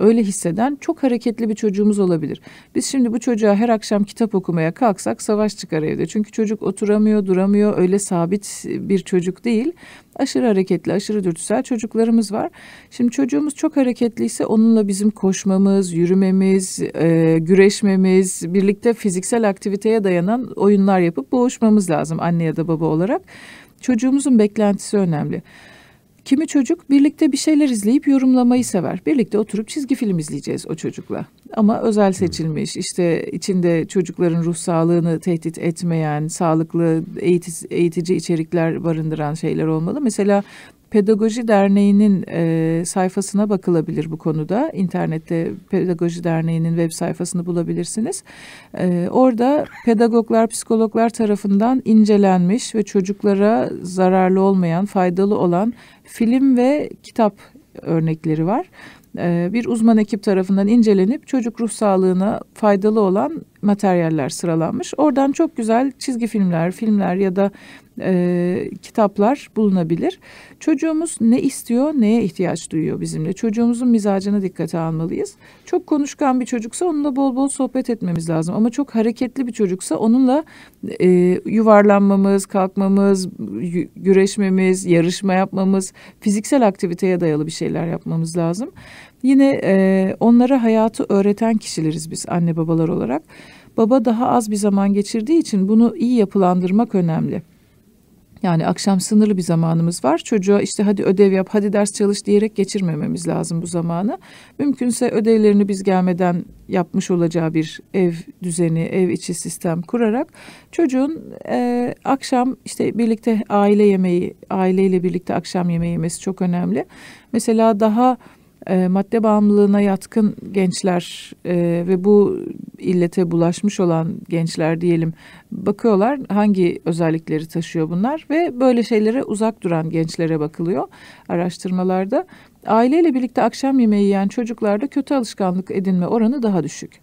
öyle hisseden çok hareketli bir çocuğumuz olabilir. Biz şimdi bu çocuğa her akşam kitap okumaya kalksak savaş çıkar evde. Çünkü çocuk oturamıyor, duramıyor, öyle sabit bir çocuk değil. Aşırı hareketli, aşırı dürtüsel çocuklarımız var. Şimdi çocuğumuz çok hareketliyse onunla bizim koşmamız, yürümemiz, e, güreşmemiz, birlikte fiziksel aktiviteye dayanan oyunlar yapıp boğuşmamız lazım anne ya da baba olarak. Çocuğumuzun beklentisi önemli. Kimi çocuk birlikte bir şeyler izleyip yorumlamayı sever. Birlikte oturup çizgi film izleyeceğiz o çocukla. Ama özel seçilmiş, işte içinde çocukların ruh sağlığını tehdit etmeyen, sağlıklı eğitici, eğitici içerikler barındıran şeyler olmalı. Mesela Pedagoji Derneği'nin e, sayfasına bakılabilir bu konuda. İnternette Pedagoji Derneği'nin web sayfasını bulabilirsiniz. E, orada pedagoglar, psikologlar tarafından incelenmiş ve çocuklara zararlı olmayan, faydalı olan film ve kitap örnekleri var e, bir uzman ekip tarafından incelenip çocuk ruh sağlığına faydalı olan materyaller sıralanmış. Oradan çok güzel çizgi filmler, filmler ya da e, kitaplar bulunabilir. Çocuğumuz ne istiyor, neye ihtiyaç duyuyor bizimle? Çocuğumuzun mizacına dikkate almalıyız. Çok konuşkan bir çocuksa onunla bol bol sohbet etmemiz lazım. Ama çok hareketli bir çocuksa onunla e, yuvarlanmamız, kalkmamız, güreşmemiz, yarışma yapmamız, fiziksel aktiviteye dayalı bir şeyler yapmamız lazım. Yine e, onlara hayatı öğreten kişileriz biz anne babalar olarak. Baba daha az bir zaman geçirdiği için bunu iyi yapılandırmak önemli. Yani akşam sınırlı bir zamanımız var. Çocuğa işte hadi ödev yap, hadi ders çalış diyerek geçirmememiz lazım bu zamanı. Mümkünse ödevlerini biz gelmeden yapmış olacağı bir ev düzeni, ev içi sistem kurarak çocuğun e, akşam işte birlikte aile yemeği, aileyle birlikte akşam yemeği yemesi çok önemli. Mesela daha e, madde bağımlılığına yatkın gençler e, ve bu illete bulaşmış olan gençler diyelim bakıyorlar hangi özellikleri taşıyor bunlar ve böyle şeylere uzak duran gençlere bakılıyor araştırmalarda. Aileyle birlikte akşam yemeği yiyen çocuklarda kötü alışkanlık edinme oranı daha düşük.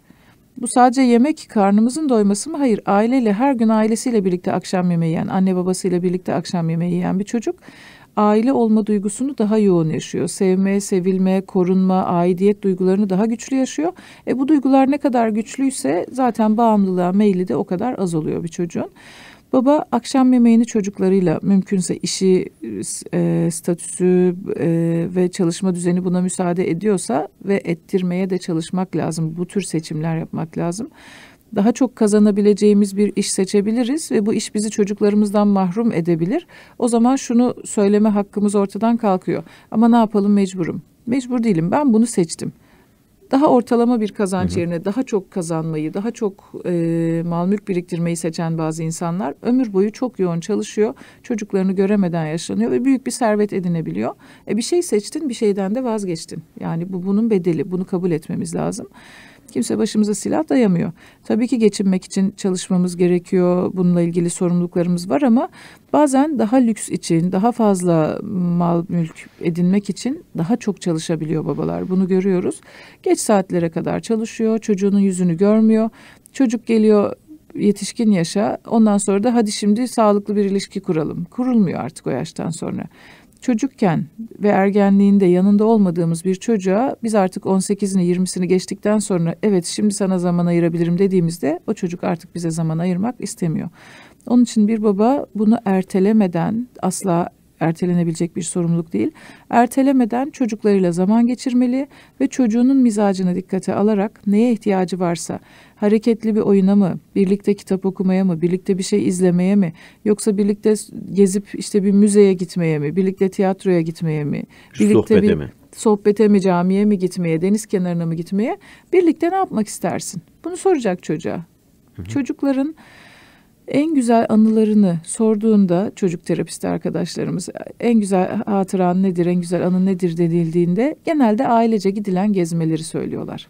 Bu sadece yemek, karnımızın doyması mı? Hayır, aileyle her gün ailesiyle birlikte akşam yemeği yiyen, anne babasıyla birlikte akşam yemeği yiyen bir çocuk aile olma duygusunu daha yoğun yaşıyor. Sevme, sevilme, korunma, aidiyet duygularını daha güçlü yaşıyor. E bu duygular ne kadar güçlüyse zaten bağımlılığa meyli de o kadar az oluyor bir çocuğun. Baba akşam yemeğini çocuklarıyla mümkünse işi, e, statüsü e, ve çalışma düzeni buna müsaade ediyorsa ve ettirmeye de çalışmak lazım. Bu tür seçimler yapmak lazım. Daha çok kazanabileceğimiz bir iş seçebiliriz ve bu iş bizi çocuklarımızdan mahrum edebilir. O zaman şunu söyleme hakkımız ortadan kalkıyor. Ama ne yapalım mecburum. Mecbur değilim ben bunu seçtim.'' daha ortalama bir kazanç hı hı. yerine daha çok kazanmayı, daha çok e, mal mülk biriktirmeyi seçen bazı insanlar ömür boyu çok yoğun çalışıyor. Çocuklarını göremeden yaşlanıyor ve büyük bir servet edinebiliyor. E, bir şey seçtin, bir şeyden de vazgeçtin. Yani bu bunun bedeli. Bunu kabul etmemiz lazım. Kimse başımıza silah dayamıyor. Tabii ki geçinmek için çalışmamız gerekiyor. Bununla ilgili sorumluluklarımız var ama bazen daha lüks için, daha fazla mal mülk edinmek için daha çok çalışabiliyor babalar. Bunu görüyoruz. Geç saatlere kadar çalışıyor. Çocuğunun yüzünü görmüyor. Çocuk geliyor yetişkin yaşa. Ondan sonra da hadi şimdi sağlıklı bir ilişki kuralım. Kurulmuyor artık o yaştan sonra çocukken ve ergenliğinde yanında olmadığımız bir çocuğa biz artık 18'ini 20'sini geçtikten sonra evet şimdi sana zaman ayırabilirim dediğimizde o çocuk artık bize zaman ayırmak istemiyor. Onun için bir baba bunu ertelemeden asla ertelenebilecek bir sorumluluk değil. Ertelemeden çocuklarıyla zaman geçirmeli ve çocuğunun mizacını dikkate alarak neye ihtiyacı varsa hareketli bir oyuna mı, birlikte kitap okumaya mı, birlikte bir şey izlemeye mi, yoksa birlikte gezip işte bir müzeye gitmeye mi, birlikte tiyatroya gitmeye mi, birlikte bir mi? sohbete mi, camiye mi gitmeye, deniz kenarına mı gitmeye, birlikte ne yapmak istersin? Bunu soracak çocuğa. Hı hı. Çocukların en güzel anılarını sorduğunda çocuk terapisti arkadaşlarımız en güzel hatıran nedir, en güzel anı nedir denildiğinde genelde ailece gidilen gezmeleri söylüyorlar.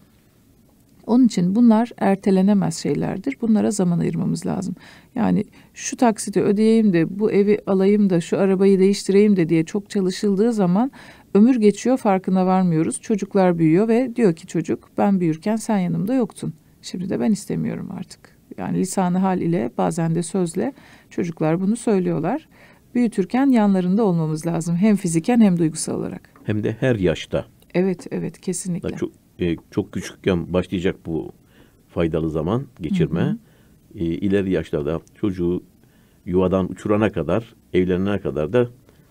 Onun için bunlar ertelenemez şeylerdir. Bunlara zaman ayırmamız lazım. Yani şu taksiti ödeyeyim de bu evi alayım da şu arabayı değiştireyim de diye çok çalışıldığı zaman ömür geçiyor farkına varmıyoruz. Çocuklar büyüyor ve diyor ki çocuk ben büyürken sen yanımda yoktun. Şimdi de ben istemiyorum artık. Yani lisanı hal ile bazen de sözle çocuklar bunu söylüyorlar. Büyütürken yanlarında olmamız lazım hem fiziken hem duygusal olarak. Hem de her yaşta. Evet evet kesinlikle. çok e, çok küçükken başlayacak bu faydalı zaman geçirme. Hı hı. E, ileri yaşlarda çocuğu yuvadan uçurana kadar, evlenene kadar da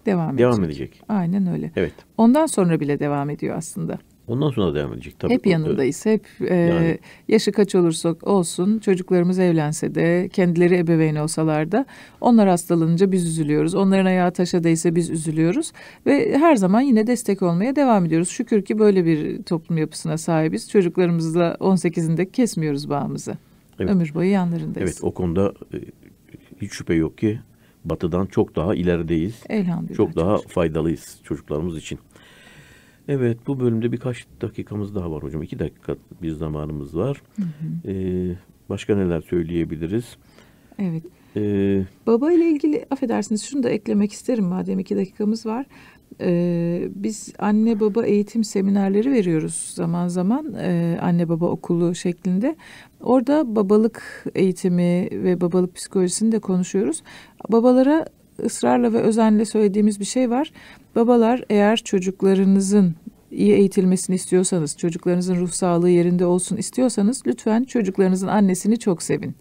devam, devam edecek. edecek. Aynen öyle. Evet. Ondan sonra bile devam ediyor aslında. Ondan sonra devam edecek tabii. Hep yanındayız. Hep e, yani. yaşı kaç olursa olsun çocuklarımız evlense de kendileri ebeveyn olsalar da onlar hastalanınca biz üzülüyoruz. Onların ayağı taşa değse biz üzülüyoruz ve her zaman yine destek olmaya devam ediyoruz. Şükür ki böyle bir toplum yapısına sahibiz. Çocuklarımızla 18'inde kesmiyoruz bağımızı. Evet. Ömür boyu yanlarındayız. Evet o konuda e, hiç şüphe yok ki batıdan çok daha ilerideyiz. Elhamdülillah. Çok daha çok faydalıyız çocuklarımız için. Evet bu bölümde birkaç dakikamız daha var hocam. İki dakika bir zamanımız var. Hı hı. Ee, başka neler söyleyebiliriz? Evet. Ee, Baba ile ilgili affedersiniz şunu da eklemek isterim madem iki dakikamız var. Ee, biz anne baba eğitim seminerleri veriyoruz zaman zaman e, anne baba okulu şeklinde. Orada babalık eğitimi ve babalık psikolojisini de konuşuyoruz. Babalara ısrarla ve özenle söylediğimiz bir şey var. Babalar eğer çocuklarınızın iyi eğitilmesini istiyorsanız, çocuklarınızın ruh sağlığı yerinde olsun istiyorsanız lütfen çocuklarınızın annesini çok sevin.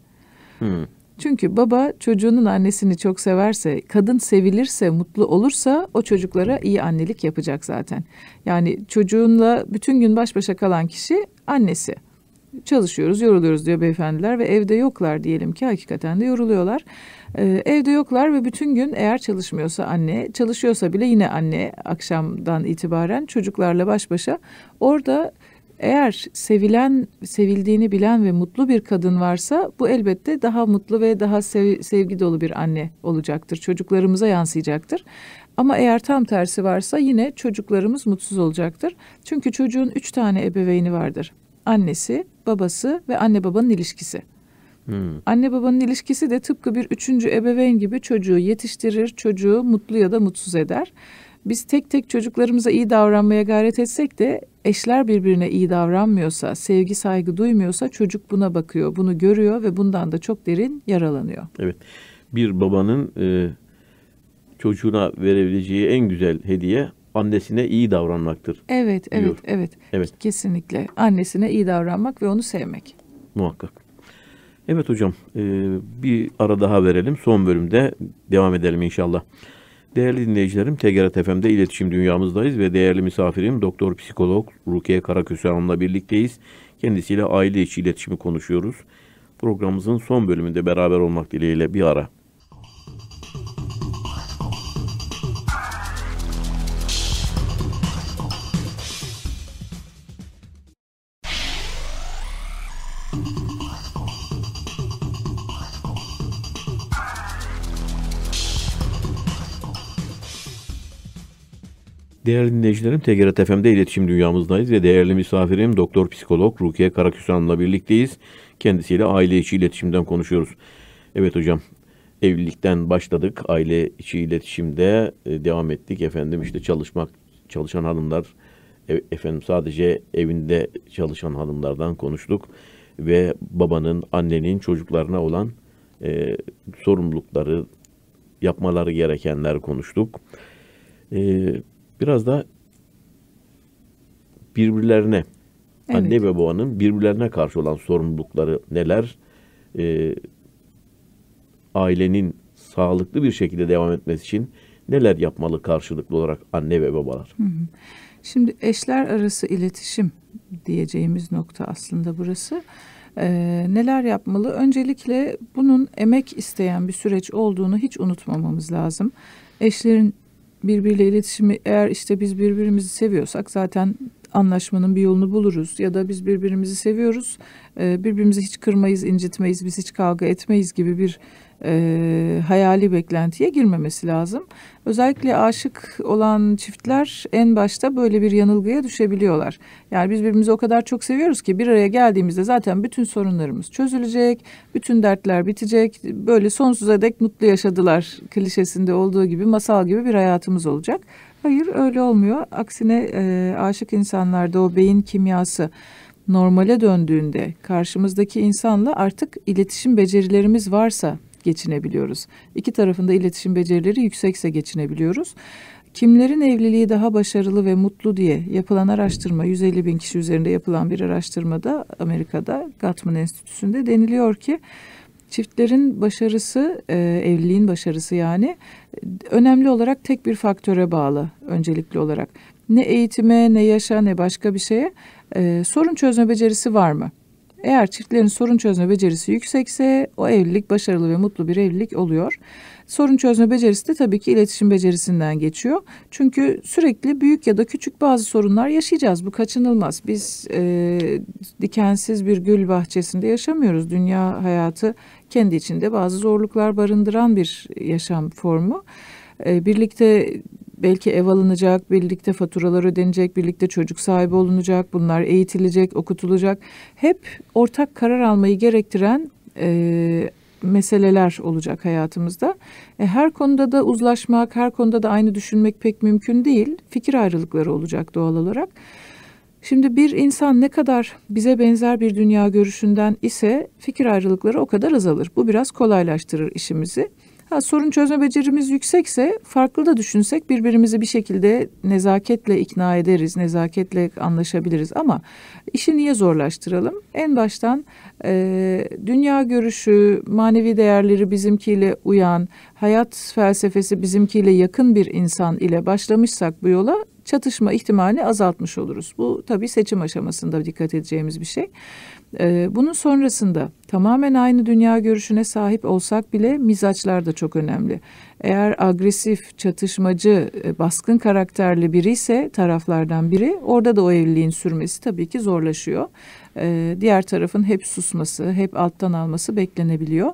Hmm. Çünkü baba çocuğunun annesini çok severse, kadın sevilirse, mutlu olursa o çocuklara iyi annelik yapacak zaten. Yani çocuğunla bütün gün baş başa kalan kişi annesi. Çalışıyoruz, yoruluyoruz diyor beyefendiler ve evde yoklar diyelim ki hakikaten de yoruluyorlar. E, evde yoklar ve bütün gün eğer çalışmıyorsa anne, çalışıyorsa bile yine anne akşamdan itibaren çocuklarla baş başa orada eğer sevilen, sevildiğini bilen ve mutlu bir kadın varsa bu elbette daha mutlu ve daha sev, sevgi dolu bir anne olacaktır. Çocuklarımıza yansıyacaktır. Ama eğer tam tersi varsa yine çocuklarımız mutsuz olacaktır. Çünkü çocuğun üç tane ebeveyni vardır. Annesi, babası ve anne babanın ilişkisi. Hmm. Anne babanın ilişkisi de tıpkı bir üçüncü ebeveyn gibi çocuğu yetiştirir, çocuğu mutlu ya da mutsuz eder. Biz tek tek çocuklarımıza iyi davranmaya gayret etsek de eşler birbirine iyi davranmıyorsa, sevgi saygı duymuyorsa çocuk buna bakıyor, bunu görüyor ve bundan da çok derin yaralanıyor. Evet, bir babanın e, çocuğuna verebileceği en güzel hediye annesine iyi davranmaktır. Evet, evet, evet, evet. Kesinlikle annesine iyi davranmak ve onu sevmek. Muhakkak. Evet hocam e, bir ara daha verelim. Son bölümde devam edelim inşallah. Değerli dinleyicilerim TGRT FM'de iletişim dünyamızdayız ve değerli misafirim doktor psikolog Rukiye Karaköse Hanım'la birlikteyiz. Kendisiyle aile içi iletişimi konuşuyoruz. Programımızın son bölümünde beraber olmak dileğiyle bir ara. Değerli dinleyicilerim, TGRT FM'de iletişim dünyamızdayız ve değerli misafirim doktor psikolog Rukiye Karaküsan'la birlikteyiz. Kendisiyle aile içi iletişimden konuşuyoruz. Evet hocam, evlilikten başladık. Aile içi iletişimde e, devam ettik efendim. işte çalışmak, çalışan hanımlar, e, efendim sadece evinde çalışan hanımlardan konuştuk ve babanın, annenin çocuklarına olan e, sorumlulukları, yapmaları gerekenler konuştuk. E, biraz da birbirlerine evet. anne ve babanın birbirlerine karşı olan sorumlulukları neler? E, ailenin sağlıklı bir şekilde devam etmesi için neler yapmalı karşılıklı olarak anne ve babalar? Şimdi eşler arası iletişim diyeceğimiz nokta aslında burası. Ee, neler yapmalı? Öncelikle bunun emek isteyen bir süreç olduğunu hiç unutmamamız lazım. Eşlerin birbiriyle iletişimi eğer işte biz birbirimizi seviyorsak zaten anlaşmanın bir yolunu buluruz ya da biz birbirimizi seviyoruz birbirimizi hiç kırmayız incitmeyiz biz hiç kavga etmeyiz gibi bir e, hayali beklentiye girmemesi lazım. Özellikle aşık olan çiftler en başta böyle bir yanılgıya düşebiliyorlar. Yani biz birbirimizi o kadar çok seviyoruz ki bir araya geldiğimizde zaten bütün sorunlarımız çözülecek, bütün dertler bitecek. Böyle sonsuza dek mutlu yaşadılar klişesinde olduğu gibi masal gibi bir hayatımız olacak. Hayır öyle olmuyor. Aksine e, aşık insanlarda o beyin kimyası normale döndüğünde karşımızdaki insanla artık iletişim becerilerimiz varsa geçinebiliyoruz. İki tarafında iletişim becerileri yüksekse geçinebiliyoruz. Kimlerin evliliği daha başarılı ve mutlu diye yapılan araştırma 150 bin kişi üzerinde yapılan bir araştırmada Amerika'da Gatman Enstitüsü'nde deniliyor ki çiftlerin başarısı, e, evliliğin başarısı yani önemli olarak tek bir faktöre bağlı öncelikli olarak. Ne eğitime, ne yaşa, ne başka bir şeye e, sorun çözme becerisi var mı? Eğer çiftlerin sorun çözme becerisi yüksekse o evlilik başarılı ve mutlu bir evlilik oluyor. Sorun çözme becerisi de tabii ki iletişim becerisinden geçiyor. Çünkü sürekli büyük ya da küçük bazı sorunlar yaşayacağız. Bu kaçınılmaz. Biz e, dikensiz bir gül bahçesinde yaşamıyoruz. Dünya hayatı kendi içinde bazı zorluklar barındıran bir yaşam formu. E, birlikte belki ev alınacak, birlikte faturalar ödenecek, birlikte çocuk sahibi olunacak, bunlar eğitilecek, okutulacak. Hep ortak karar almayı gerektiren e, meseleler olacak hayatımızda. E, her konuda da uzlaşmak, her konuda da aynı düşünmek pek mümkün değil. Fikir ayrılıkları olacak doğal olarak. Şimdi bir insan ne kadar bize benzer bir dünya görüşünden ise fikir ayrılıkları o kadar azalır. Bu biraz kolaylaştırır işimizi. Ha, sorun çözme becerimiz yüksekse farklı da düşünsek birbirimizi bir şekilde nezaketle ikna ederiz, nezaketle anlaşabiliriz. Ama işi niye zorlaştıralım? En baştan e, dünya görüşü, manevi değerleri bizimkiyle uyan, hayat felsefesi bizimkiyle yakın bir insan ile başlamışsak bu yola çatışma ihtimalini azaltmış oluruz. Bu tabii seçim aşamasında dikkat edeceğimiz bir şey. E, bunun sonrasında tamamen aynı dünya görüşüne sahip olsak bile mizaçlar da çok önemli. Eğer agresif, çatışmacı, e, baskın karakterli biri ise taraflardan biri orada da o evliliğin sürmesi tabii ki zorlaşıyor. Ee, diğer tarafın hep susması, hep alttan alması beklenebiliyor.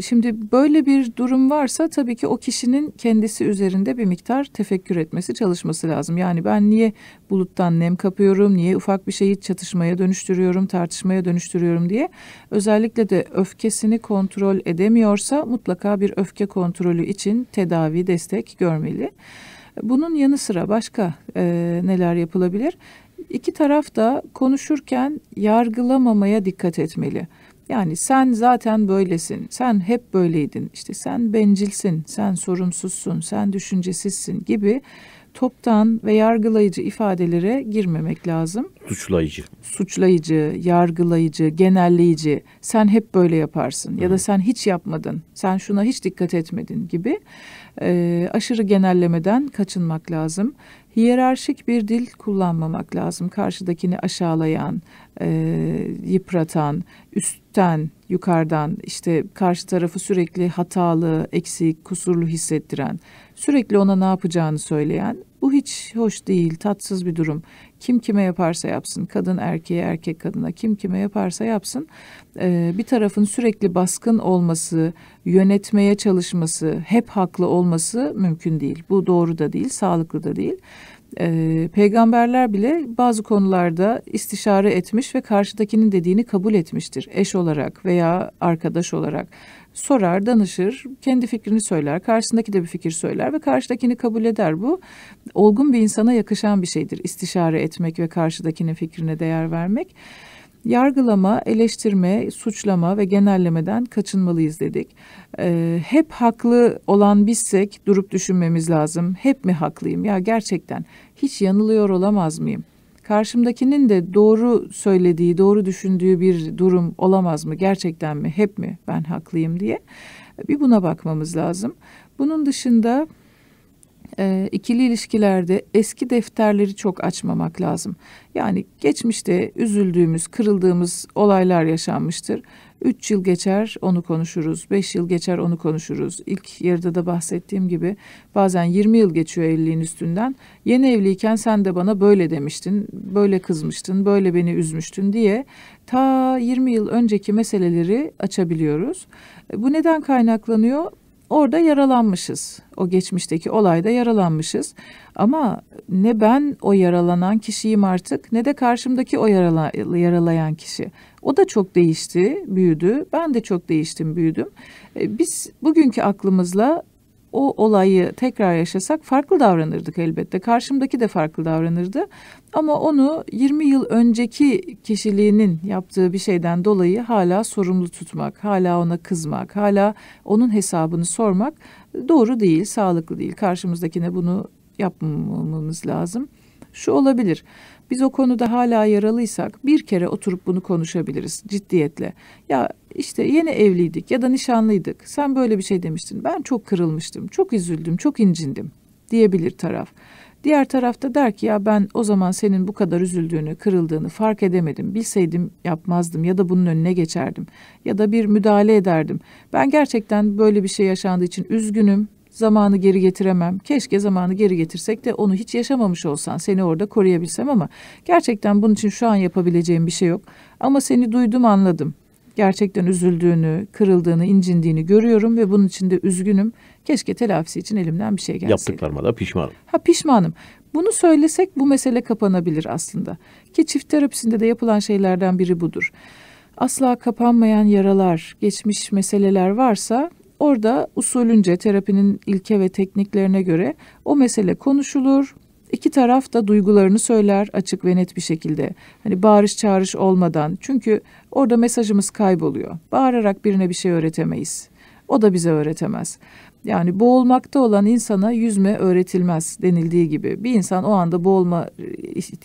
Şimdi böyle bir durum varsa tabii ki o kişinin kendisi üzerinde bir miktar tefekkür etmesi, çalışması lazım. Yani ben niye buluttan nem kapıyorum, niye ufak bir şeyi çatışmaya dönüştürüyorum, tartışmaya dönüştürüyorum diye. Özellikle de öfkesini kontrol edemiyorsa mutlaka bir öfke kontrolü için tedavi, destek görmeli. Bunun yanı sıra başka e, neler yapılabilir? İki taraf da konuşurken yargılamamaya dikkat etmeli. Yani sen zaten böylesin, sen hep böyleydin, işte sen bencilsin, sen sorumsuzsun, sen düşüncesizsin gibi toptan ve yargılayıcı ifadelere girmemek lazım. Suçlayıcı. Suçlayıcı, yargılayıcı, genelleyici, sen hep böyle yaparsın ya da sen hiç yapmadın, sen şuna hiç dikkat etmedin gibi e, aşırı genellemeden kaçınmak lazım. Hiyerarşik bir dil kullanmamak lazım. Karşıdakini aşağılayan, e, yıpratan, üstten, yukarıdan işte karşı tarafı sürekli hatalı, eksik, kusurlu hissettiren, sürekli ona ne yapacağını söyleyen bu hiç hoş değil, tatsız bir durum. Kim kime yaparsa yapsın, kadın erkeğe, erkek kadına, kim kime yaparsa yapsın e, bir tarafın sürekli baskın olması, yönetmeye çalışması, hep haklı olması mümkün değil. Bu doğru da değil, sağlıklı da değil e, peygamberler bile bazı konularda istişare etmiş ve karşıdakinin dediğini kabul etmiştir. Eş olarak veya arkadaş olarak sorar, danışır, kendi fikrini söyler, karşısındaki de bir fikir söyler ve karşıdakini kabul eder. Bu olgun bir insana yakışan bir şeydir. İstişare etmek ve karşıdakinin fikrine değer vermek. Yargılama, eleştirme, suçlama ve genellemeden kaçınmalıyız dedik. Ee, hep haklı olan bizsek durup düşünmemiz lazım. Hep mi haklıyım? Ya gerçekten hiç yanılıyor olamaz mıyım? karşımdakinin de doğru söylediği, doğru düşündüğü bir durum olamaz mı? Gerçekten mi? Hep mi ben haklıyım diye bir buna bakmamız lazım. Bunun dışında e, ikili ilişkilerde eski defterleri çok açmamak lazım. Yani geçmişte üzüldüğümüz, kırıldığımız olaylar yaşanmıştır. Üç yıl geçer onu konuşuruz, beş yıl geçer onu konuşuruz. İlk yarıda da bahsettiğim gibi bazen yirmi yıl geçiyor evliliğin üstünden. Yeni evliyken sen de bana böyle demiştin, böyle kızmıştın, böyle beni üzmüştün diye ta yirmi yıl önceki meseleleri açabiliyoruz. E, bu neden kaynaklanıyor? Orada yaralanmışız. O geçmişteki olayda yaralanmışız. Ama ne ben o yaralanan kişiyim artık ne de karşımdaki o yarala, yaralayan kişi. O da çok değişti, büyüdü. Ben de çok değiştim, büyüdüm. E, biz bugünkü aklımızla o olayı tekrar yaşasak farklı davranırdık elbette. Karşımdaki de farklı davranırdı. Ama onu 20 yıl önceki kişiliğinin yaptığı bir şeyden dolayı hala sorumlu tutmak, hala ona kızmak, hala onun hesabını sormak doğru değil, sağlıklı değil. Karşımızdakine bunu yapmamamız lazım. Şu olabilir. Biz o konuda hala yaralıysak bir kere oturup bunu konuşabiliriz ciddiyetle. Ya işte yeni evliydik ya da nişanlıydık. Sen böyle bir şey demiştin. Ben çok kırılmıştım, çok üzüldüm, çok incindim diyebilir taraf. Diğer tarafta der ki ya ben o zaman senin bu kadar üzüldüğünü, kırıldığını fark edemedim. Bilseydim yapmazdım ya da bunun önüne geçerdim ya da bir müdahale ederdim. Ben gerçekten böyle bir şey yaşandığı için üzgünüm. Zamanı geri getiremem. Keşke zamanı geri getirsek de onu hiç yaşamamış olsan seni orada koruyabilsem ama gerçekten bunun için şu an yapabileceğim bir şey yok. Ama seni duydum anladım gerçekten üzüldüğünü, kırıldığını, incindiğini görüyorum ve bunun için de üzgünüm. Keşke telafisi için elimden bir şey gelseydi. Yaptıklarıma da pişmanım. Ha pişmanım. Bunu söylesek bu mesele kapanabilir aslında. Ki çift terapisinde de yapılan şeylerden biri budur. Asla kapanmayan yaralar, geçmiş meseleler varsa orada usulünce terapinin ilke ve tekniklerine göre o mesele konuşulur, İki taraf da duygularını söyler açık ve net bir şekilde. Hani bağırış çağırış olmadan. Çünkü Orada mesajımız kayboluyor. Bağırarak birine bir şey öğretemeyiz. O da bize öğretemez. Yani boğulmakta olan insana yüzme öğretilmez denildiği gibi. Bir insan o anda boğulma e,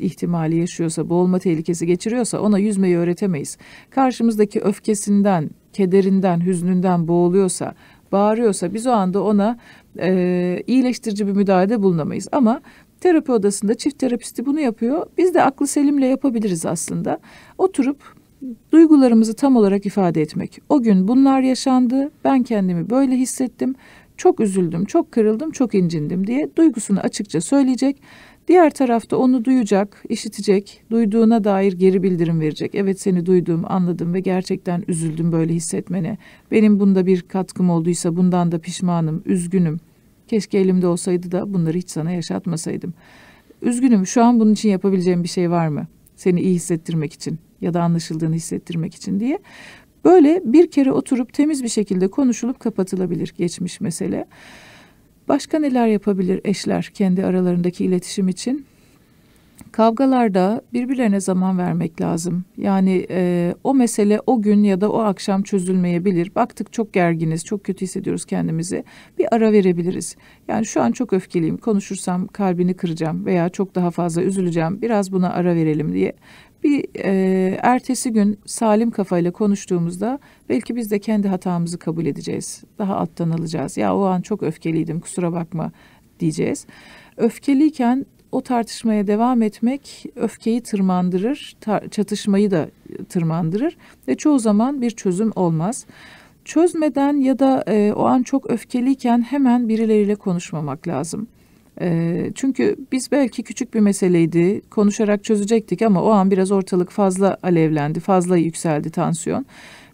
ihtimali yaşıyorsa, boğulma tehlikesi geçiriyorsa ona yüzmeyi öğretemeyiz. Karşımızdaki öfkesinden, kederinden, hüznünden boğuluyorsa, bağırıyorsa biz o anda ona e, iyileştirici bir müdahalede bulunamayız. Ama terapi odasında çift terapisti bunu yapıyor. Biz de aklı selimle yapabiliriz aslında. Oturup duygularımızı tam olarak ifade etmek. O gün bunlar yaşandı, ben kendimi böyle hissettim, çok üzüldüm, çok kırıldım, çok incindim diye duygusunu açıkça söyleyecek. Diğer tarafta onu duyacak, işitecek, duyduğuna dair geri bildirim verecek. Evet seni duydum, anladım ve gerçekten üzüldüm böyle hissetmene. Benim bunda bir katkım olduysa bundan da pişmanım, üzgünüm. Keşke elimde olsaydı da bunları hiç sana yaşatmasaydım. Üzgünüm şu an bunun için yapabileceğim bir şey var mı? Seni iyi hissettirmek için ya da anlaşıldığını hissettirmek için diye. Böyle bir kere oturup temiz bir şekilde konuşulup kapatılabilir geçmiş mesele. Başka neler yapabilir eşler kendi aralarındaki iletişim için? Kavgalarda birbirlerine zaman vermek lazım. Yani e, o mesele o gün ya da o akşam çözülmeyebilir. Baktık çok gerginiz, çok kötü hissediyoruz kendimizi. Bir ara verebiliriz. Yani şu an çok öfkeliyim, konuşursam kalbini kıracağım veya çok daha fazla üzüleceğim. Biraz buna ara verelim diye bir e, ertesi gün salim kafayla konuştuğumuzda belki biz de kendi hatamızı kabul edeceğiz. Daha alttan alacağız. Ya o an çok öfkeliydim kusura bakma diyeceğiz. Öfkeliyken o tartışmaya devam etmek öfkeyi tırmandırır, çatışmayı da tırmandırır ve çoğu zaman bir çözüm olmaz. Çözmeden ya da e, o an çok öfkeliyken hemen birileriyle konuşmamak lazım. Ee, çünkü biz belki küçük bir meseleydi, konuşarak çözecektik ama o an biraz ortalık fazla alevlendi, fazla yükseldi tansiyon.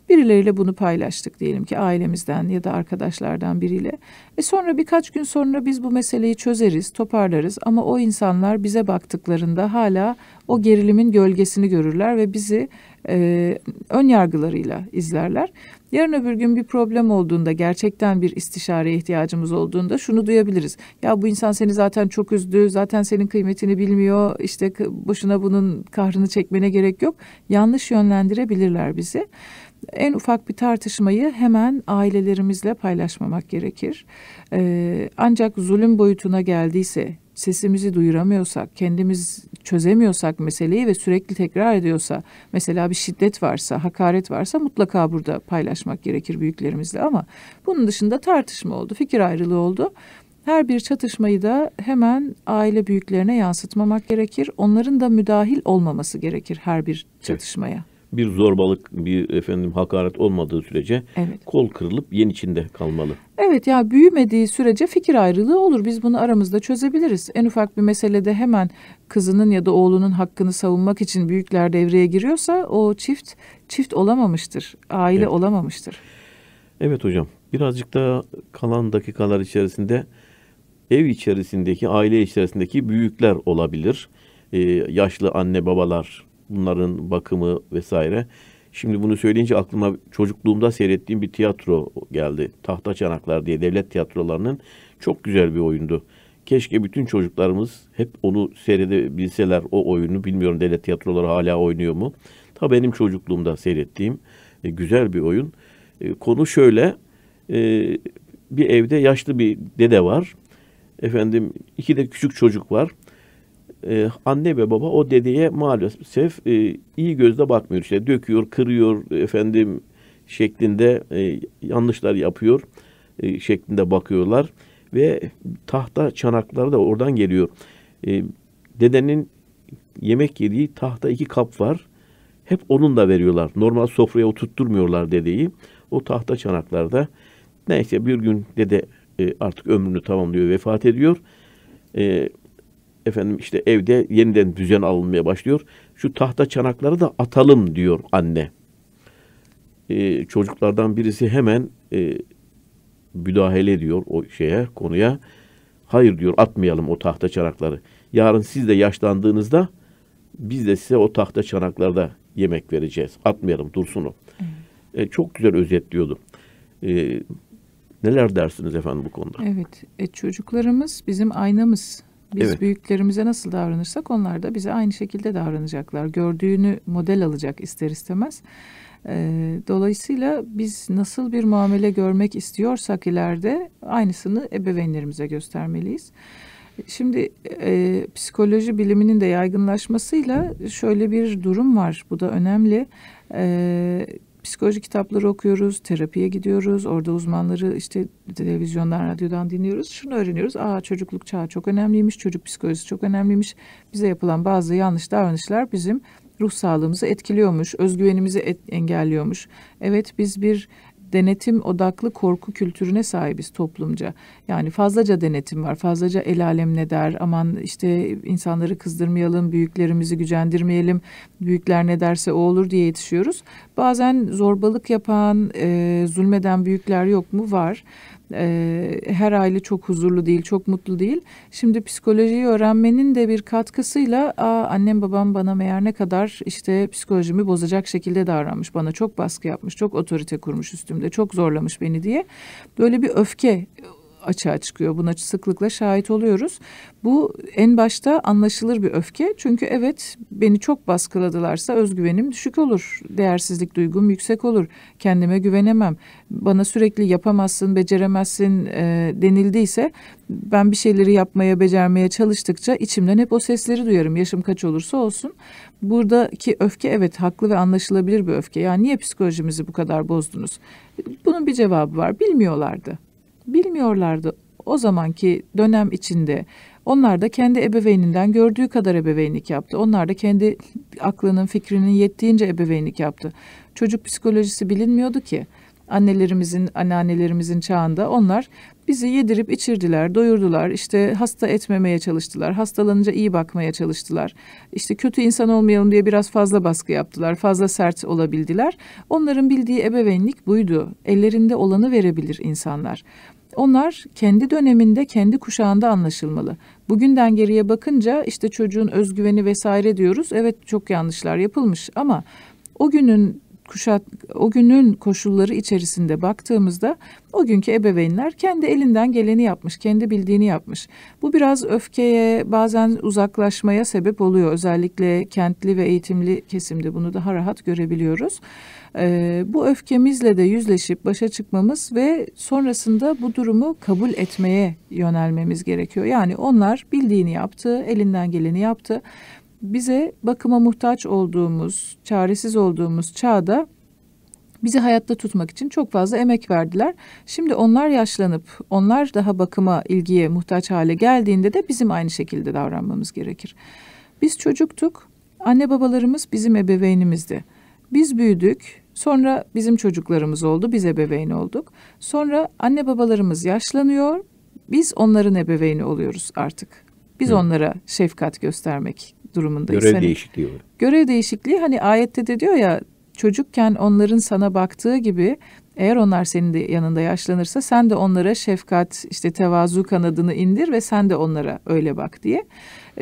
Birileriyle bunu paylaştık diyelim ki ailemizden ya da arkadaşlardan biriyle. E sonra birkaç gün sonra biz bu meseleyi çözeriz, toparlarız ama o insanlar bize baktıklarında hala o gerilimin gölgesini görürler ve bizi e, ön yargılarıyla izlerler. Yarın öbür gün bir problem olduğunda, gerçekten bir istişareye ihtiyacımız olduğunda şunu duyabiliriz. Ya bu insan seni zaten çok üzdü, zaten senin kıymetini bilmiyor, işte boşuna bunun kahrını çekmene gerek yok. Yanlış yönlendirebilirler bizi. En ufak bir tartışmayı hemen ailelerimizle paylaşmamak gerekir. Ee, ancak zulüm boyutuna geldiyse sesimizi duyuramıyorsak, kendimiz çözemiyorsak meseleyi ve sürekli tekrar ediyorsa, mesela bir şiddet varsa, hakaret varsa mutlaka burada paylaşmak gerekir büyüklerimizle ama bunun dışında tartışma oldu, fikir ayrılığı oldu. Her bir çatışmayı da hemen aile büyüklerine yansıtmamak gerekir. Onların da müdahil olmaması gerekir her bir çatışmaya. Evet bir zorbalık, bir efendim hakaret olmadığı sürece evet. kol kırılıp yen içinde kalmalı. Evet ya büyümediği sürece fikir ayrılığı olur. Biz bunu aramızda çözebiliriz. En ufak bir meselede hemen kızının ya da oğlunun hakkını savunmak için büyükler devreye giriyorsa o çift çift olamamıştır. Aile evet. olamamıştır. Evet hocam. Birazcık da kalan dakikalar içerisinde ev içerisindeki, aile içerisindeki büyükler olabilir. Ee, yaşlı anne babalar bunların bakımı vesaire. Şimdi bunu söyleyince aklıma çocukluğumda seyrettiğim bir tiyatro geldi. Tahta Çanaklar diye devlet tiyatrolarının çok güzel bir oyundu. Keşke bütün çocuklarımız hep onu seyredebilseler o oyunu. Bilmiyorum devlet tiyatroları hala oynuyor mu? Ta benim çocukluğumda seyrettiğim e, güzel bir oyun. E, konu şöyle. E, bir evde yaşlı bir dede var. Efendim iki de küçük çocuk var e, anne ve baba o dedeye maalesef e, iyi gözle bakmıyor. İşte döküyor, kırıyor efendim şeklinde e, yanlışlar yapıyor e, şeklinde bakıyorlar ve tahta çanakları da oradan geliyor. E, dedenin yemek yediği tahta iki kap var. Hep onun da veriyorlar. Normal sofraya oturtturmuyorlar dedeyi. O tahta çanaklarda. Neyse bir gün dede e, artık ömrünü tamamlıyor, vefat ediyor. E, efendim işte evde yeniden düzen alınmaya başlıyor. Şu tahta çanakları da atalım diyor anne. Ee, çocuklardan birisi hemen e, müdahale ediyor o şeye konuya. Hayır diyor atmayalım o tahta çanakları. Yarın siz de yaşlandığınızda biz de size o tahta çanaklarda yemek vereceğiz. Atmayalım dursun o. Evet. E, çok güzel özetliyordu. E, neler dersiniz efendim bu konuda? Evet e, çocuklarımız bizim aynamız. Biz evet. büyüklerimize nasıl davranırsak onlar da bize aynı şekilde davranacaklar. Gördüğünü model alacak ister istemez. Ee, dolayısıyla biz nasıl bir muamele görmek istiyorsak ileride aynısını ebeveynlerimize göstermeliyiz. Şimdi e, psikoloji biliminin de yaygınlaşmasıyla şöyle bir durum var. Bu da önemli. E, psikoloji kitapları okuyoruz, terapiye gidiyoruz. Orada uzmanları işte televizyondan, radyodan dinliyoruz. Şunu öğreniyoruz. Aa çocukluk çağı çok önemliymiş, çocuk psikolojisi çok önemliymiş. Bize yapılan bazı yanlış davranışlar bizim ruh sağlığımızı etkiliyormuş, özgüvenimizi et, engelliyormuş. Evet biz bir denetim odaklı korku kültürüne sahibiz toplumca. Yani fazlaca denetim var. Fazlaca el alem ne der? Aman işte insanları kızdırmayalım, büyüklerimizi gücendirmeyelim. Büyükler ne derse o olur diye yetişiyoruz. Bazen zorbalık yapan, e, zulmeden büyükler yok mu? Var e, her aile çok huzurlu değil, çok mutlu değil. Şimdi psikolojiyi öğrenmenin de bir katkısıyla Aa, annem babam bana meğer ne kadar işte psikolojimi bozacak şekilde davranmış. Bana çok baskı yapmış, çok otorite kurmuş üstümde, çok zorlamış beni diye. Böyle bir öfke açığa çıkıyor. Buna sıklıkla şahit oluyoruz. Bu en başta anlaşılır bir öfke. Çünkü evet beni çok baskıladılarsa özgüvenim düşük olur. Değersizlik duygum yüksek olur. Kendime güvenemem. Bana sürekli yapamazsın, beceremezsin e, denildiyse ben bir şeyleri yapmaya, becermeye çalıştıkça içimden hep o sesleri duyarım. Yaşım kaç olursa olsun. Buradaki öfke evet haklı ve anlaşılabilir bir öfke. Yani niye psikolojimizi bu kadar bozdunuz? Bunun bir cevabı var. Bilmiyorlardı. Bilmiyorlardı o zamanki dönem içinde. Onlar da kendi ebeveyninden gördüğü kadar ebeveynlik yaptı. Onlar da kendi aklının, fikrinin yettiğince ebeveynlik yaptı. Çocuk psikolojisi bilinmiyordu ki. Annelerimizin, anneannelerimizin çağında onlar bizi yedirip içirdiler, doyurdular. İşte hasta etmemeye çalıştılar. Hastalanınca iyi bakmaya çalıştılar. İşte kötü insan olmayalım diye biraz fazla baskı yaptılar. Fazla sert olabildiler. Onların bildiği ebeveynlik buydu. Ellerinde olanı verebilir insanlar. Onlar kendi döneminde, kendi kuşağında anlaşılmalı. Bugünden geriye bakınca işte çocuğun özgüveni vesaire diyoruz. Evet çok yanlışlar yapılmış ama o günün kuşat o günün koşulları içerisinde baktığımızda o günkü ebeveynler kendi elinden geleni yapmış, kendi bildiğini yapmış. Bu biraz öfkeye, bazen uzaklaşmaya sebep oluyor. Özellikle kentli ve eğitimli kesimde bunu daha rahat görebiliyoruz. Ee, bu öfkemizle de yüzleşip başa çıkmamız ve sonrasında bu durumu kabul etmeye yönelmemiz gerekiyor. Yani onlar bildiğini yaptı, elinden geleni yaptı bize bakıma muhtaç olduğumuz, çaresiz olduğumuz çağda bizi hayatta tutmak için çok fazla emek verdiler. Şimdi onlar yaşlanıp onlar daha bakıma, ilgiye muhtaç hale geldiğinde de bizim aynı şekilde davranmamız gerekir. Biz çocuktuk. Anne babalarımız bizim ebeveynimizdi. Biz büyüdük. Sonra bizim çocuklarımız oldu, biz ebeveyn olduk. Sonra anne babalarımız yaşlanıyor, biz onların ebeveyni oluyoruz artık. Biz Hı. onlara şefkat göstermek durumundayız. Görev hani değişikliği var. Görev değişikliği hani ayette de diyor ya çocukken onların sana baktığı gibi eğer onlar senin de yanında yaşlanırsa sen de onlara şefkat işte tevazu kanadını indir ve sen de onlara öyle bak diye.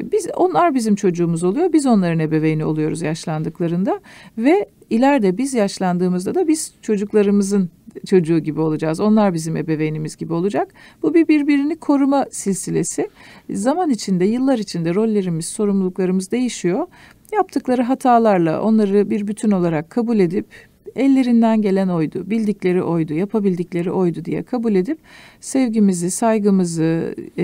Biz onlar bizim çocuğumuz oluyor. Biz onların ebeveyni oluyoruz yaşlandıklarında ve ileride biz yaşlandığımızda da biz çocuklarımızın çocuğu gibi olacağız. Onlar bizim ebeveynimiz gibi olacak. Bu bir birbirini koruma silsilesi. Zaman içinde, yıllar içinde rollerimiz, sorumluluklarımız değişiyor yaptıkları hatalarla onları bir bütün olarak kabul edip ellerinden gelen oydu, bildikleri oydu, yapabildikleri oydu diye kabul edip sevgimizi, saygımızı, e,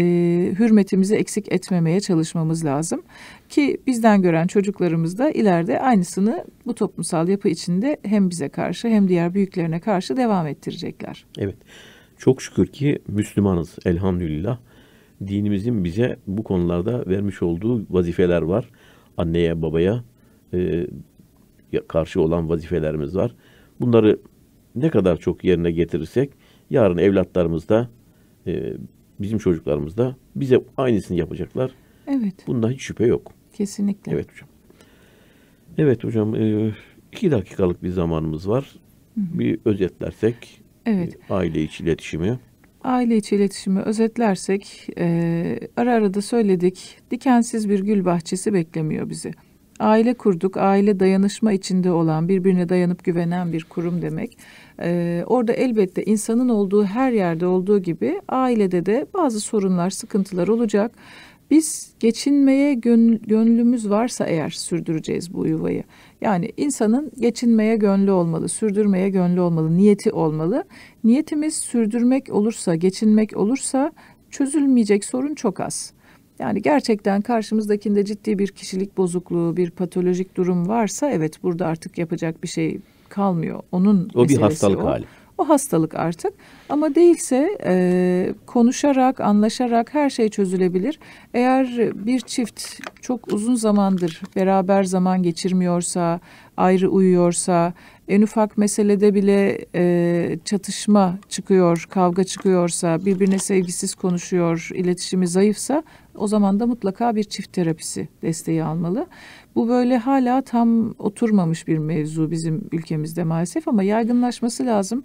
hürmetimizi eksik etmemeye çalışmamız lazım. Ki bizden gören çocuklarımız da ileride aynısını bu toplumsal yapı içinde hem bize karşı hem diğer büyüklerine karşı devam ettirecekler. Evet. Çok şükür ki Müslümanız elhamdülillah. Dinimizin bize bu konularda vermiş olduğu vazifeler var. Anneye, babaya, e, karşı olan vazifelerimiz var. Bunları ne kadar çok yerine getirirsek yarın evlatlarımız da e, bizim çocuklarımız da bize aynısını yapacaklar. Evet. Bundan hiç şüphe yok. Kesinlikle. Evet hocam. Evet hocam e, iki dakikalık bir zamanımız var. Hı hı. Bir özetlersek evet. E, aile içi iletişimi. Aile içi iletişimi özetlersek e, ara ara da söyledik dikensiz bir gül bahçesi beklemiyor bizi aile kurduk. Aile dayanışma içinde olan, birbirine dayanıp güvenen bir kurum demek. Ee, orada elbette insanın olduğu her yerde olduğu gibi ailede de bazı sorunlar, sıkıntılar olacak. Biz geçinmeye gönlümüz varsa eğer sürdüreceğiz bu yuvayı. Yani insanın geçinmeye gönlü olmalı, sürdürmeye gönlü olmalı, niyeti olmalı. Niyetimiz sürdürmek olursa, geçinmek olursa çözülmeyecek sorun çok az. Yani gerçekten karşımızdakinde ciddi bir kişilik bozukluğu, bir patolojik durum varsa evet burada artık yapacak bir şey kalmıyor. Onun o bir hastalık o. hali. O hastalık artık ama değilse e, konuşarak, anlaşarak her şey çözülebilir. Eğer bir çift çok uzun zamandır beraber zaman geçirmiyorsa, ayrı uyuyorsa, en ufak meselede bile e, çatışma çıkıyor, kavga çıkıyorsa, birbirine sevgisiz konuşuyor, iletişimi zayıfsa o zaman da mutlaka bir çift terapisi desteği almalı. Bu böyle hala tam oturmamış bir mevzu bizim ülkemizde maalesef ama yaygınlaşması lazım.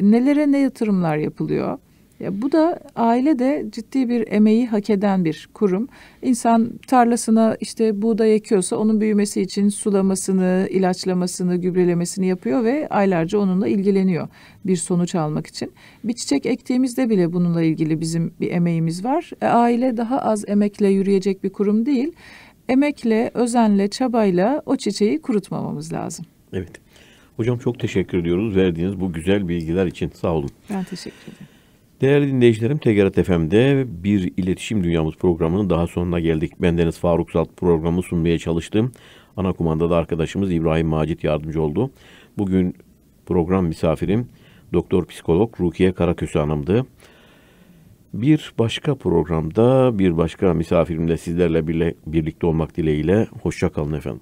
Nelere ne yatırımlar yapılıyor? Ya bu da aile de ciddi bir emeği hak eden bir kurum. İnsan tarlasına işte buğday ekiyorsa onun büyümesi için sulamasını, ilaçlamasını, gübrelemesini yapıyor ve aylarca onunla ilgileniyor bir sonuç almak için. Bir çiçek ektiğimizde bile bununla ilgili bizim bir emeğimiz var. E, aile daha az emekle yürüyecek bir kurum değil. Emekle, özenle, çabayla o çiçeği kurutmamamız lazım. Evet. Hocam çok teşekkür ediyoruz verdiğiniz bu güzel bilgiler için. Sağ olun. Ben teşekkür ederim. Değerli dinleyicilerim, TGRT FM'de bir iletişim dünyamız programının daha sonuna geldik. Bendeniz Faruk Salt programı sunmaya çalıştım. Ana kumanda da arkadaşımız İbrahim Macit yardımcı oldu. Bugün program misafirim doktor psikolog Rukiye Karaköse Hanım'dı. Bir başka programda, bir başka misafirimle sizlerle birlikte olmak dileğiyle. hoşça kalın efendim.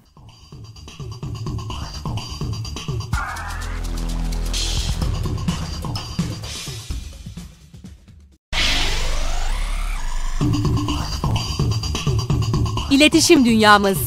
iletişim dünyamız.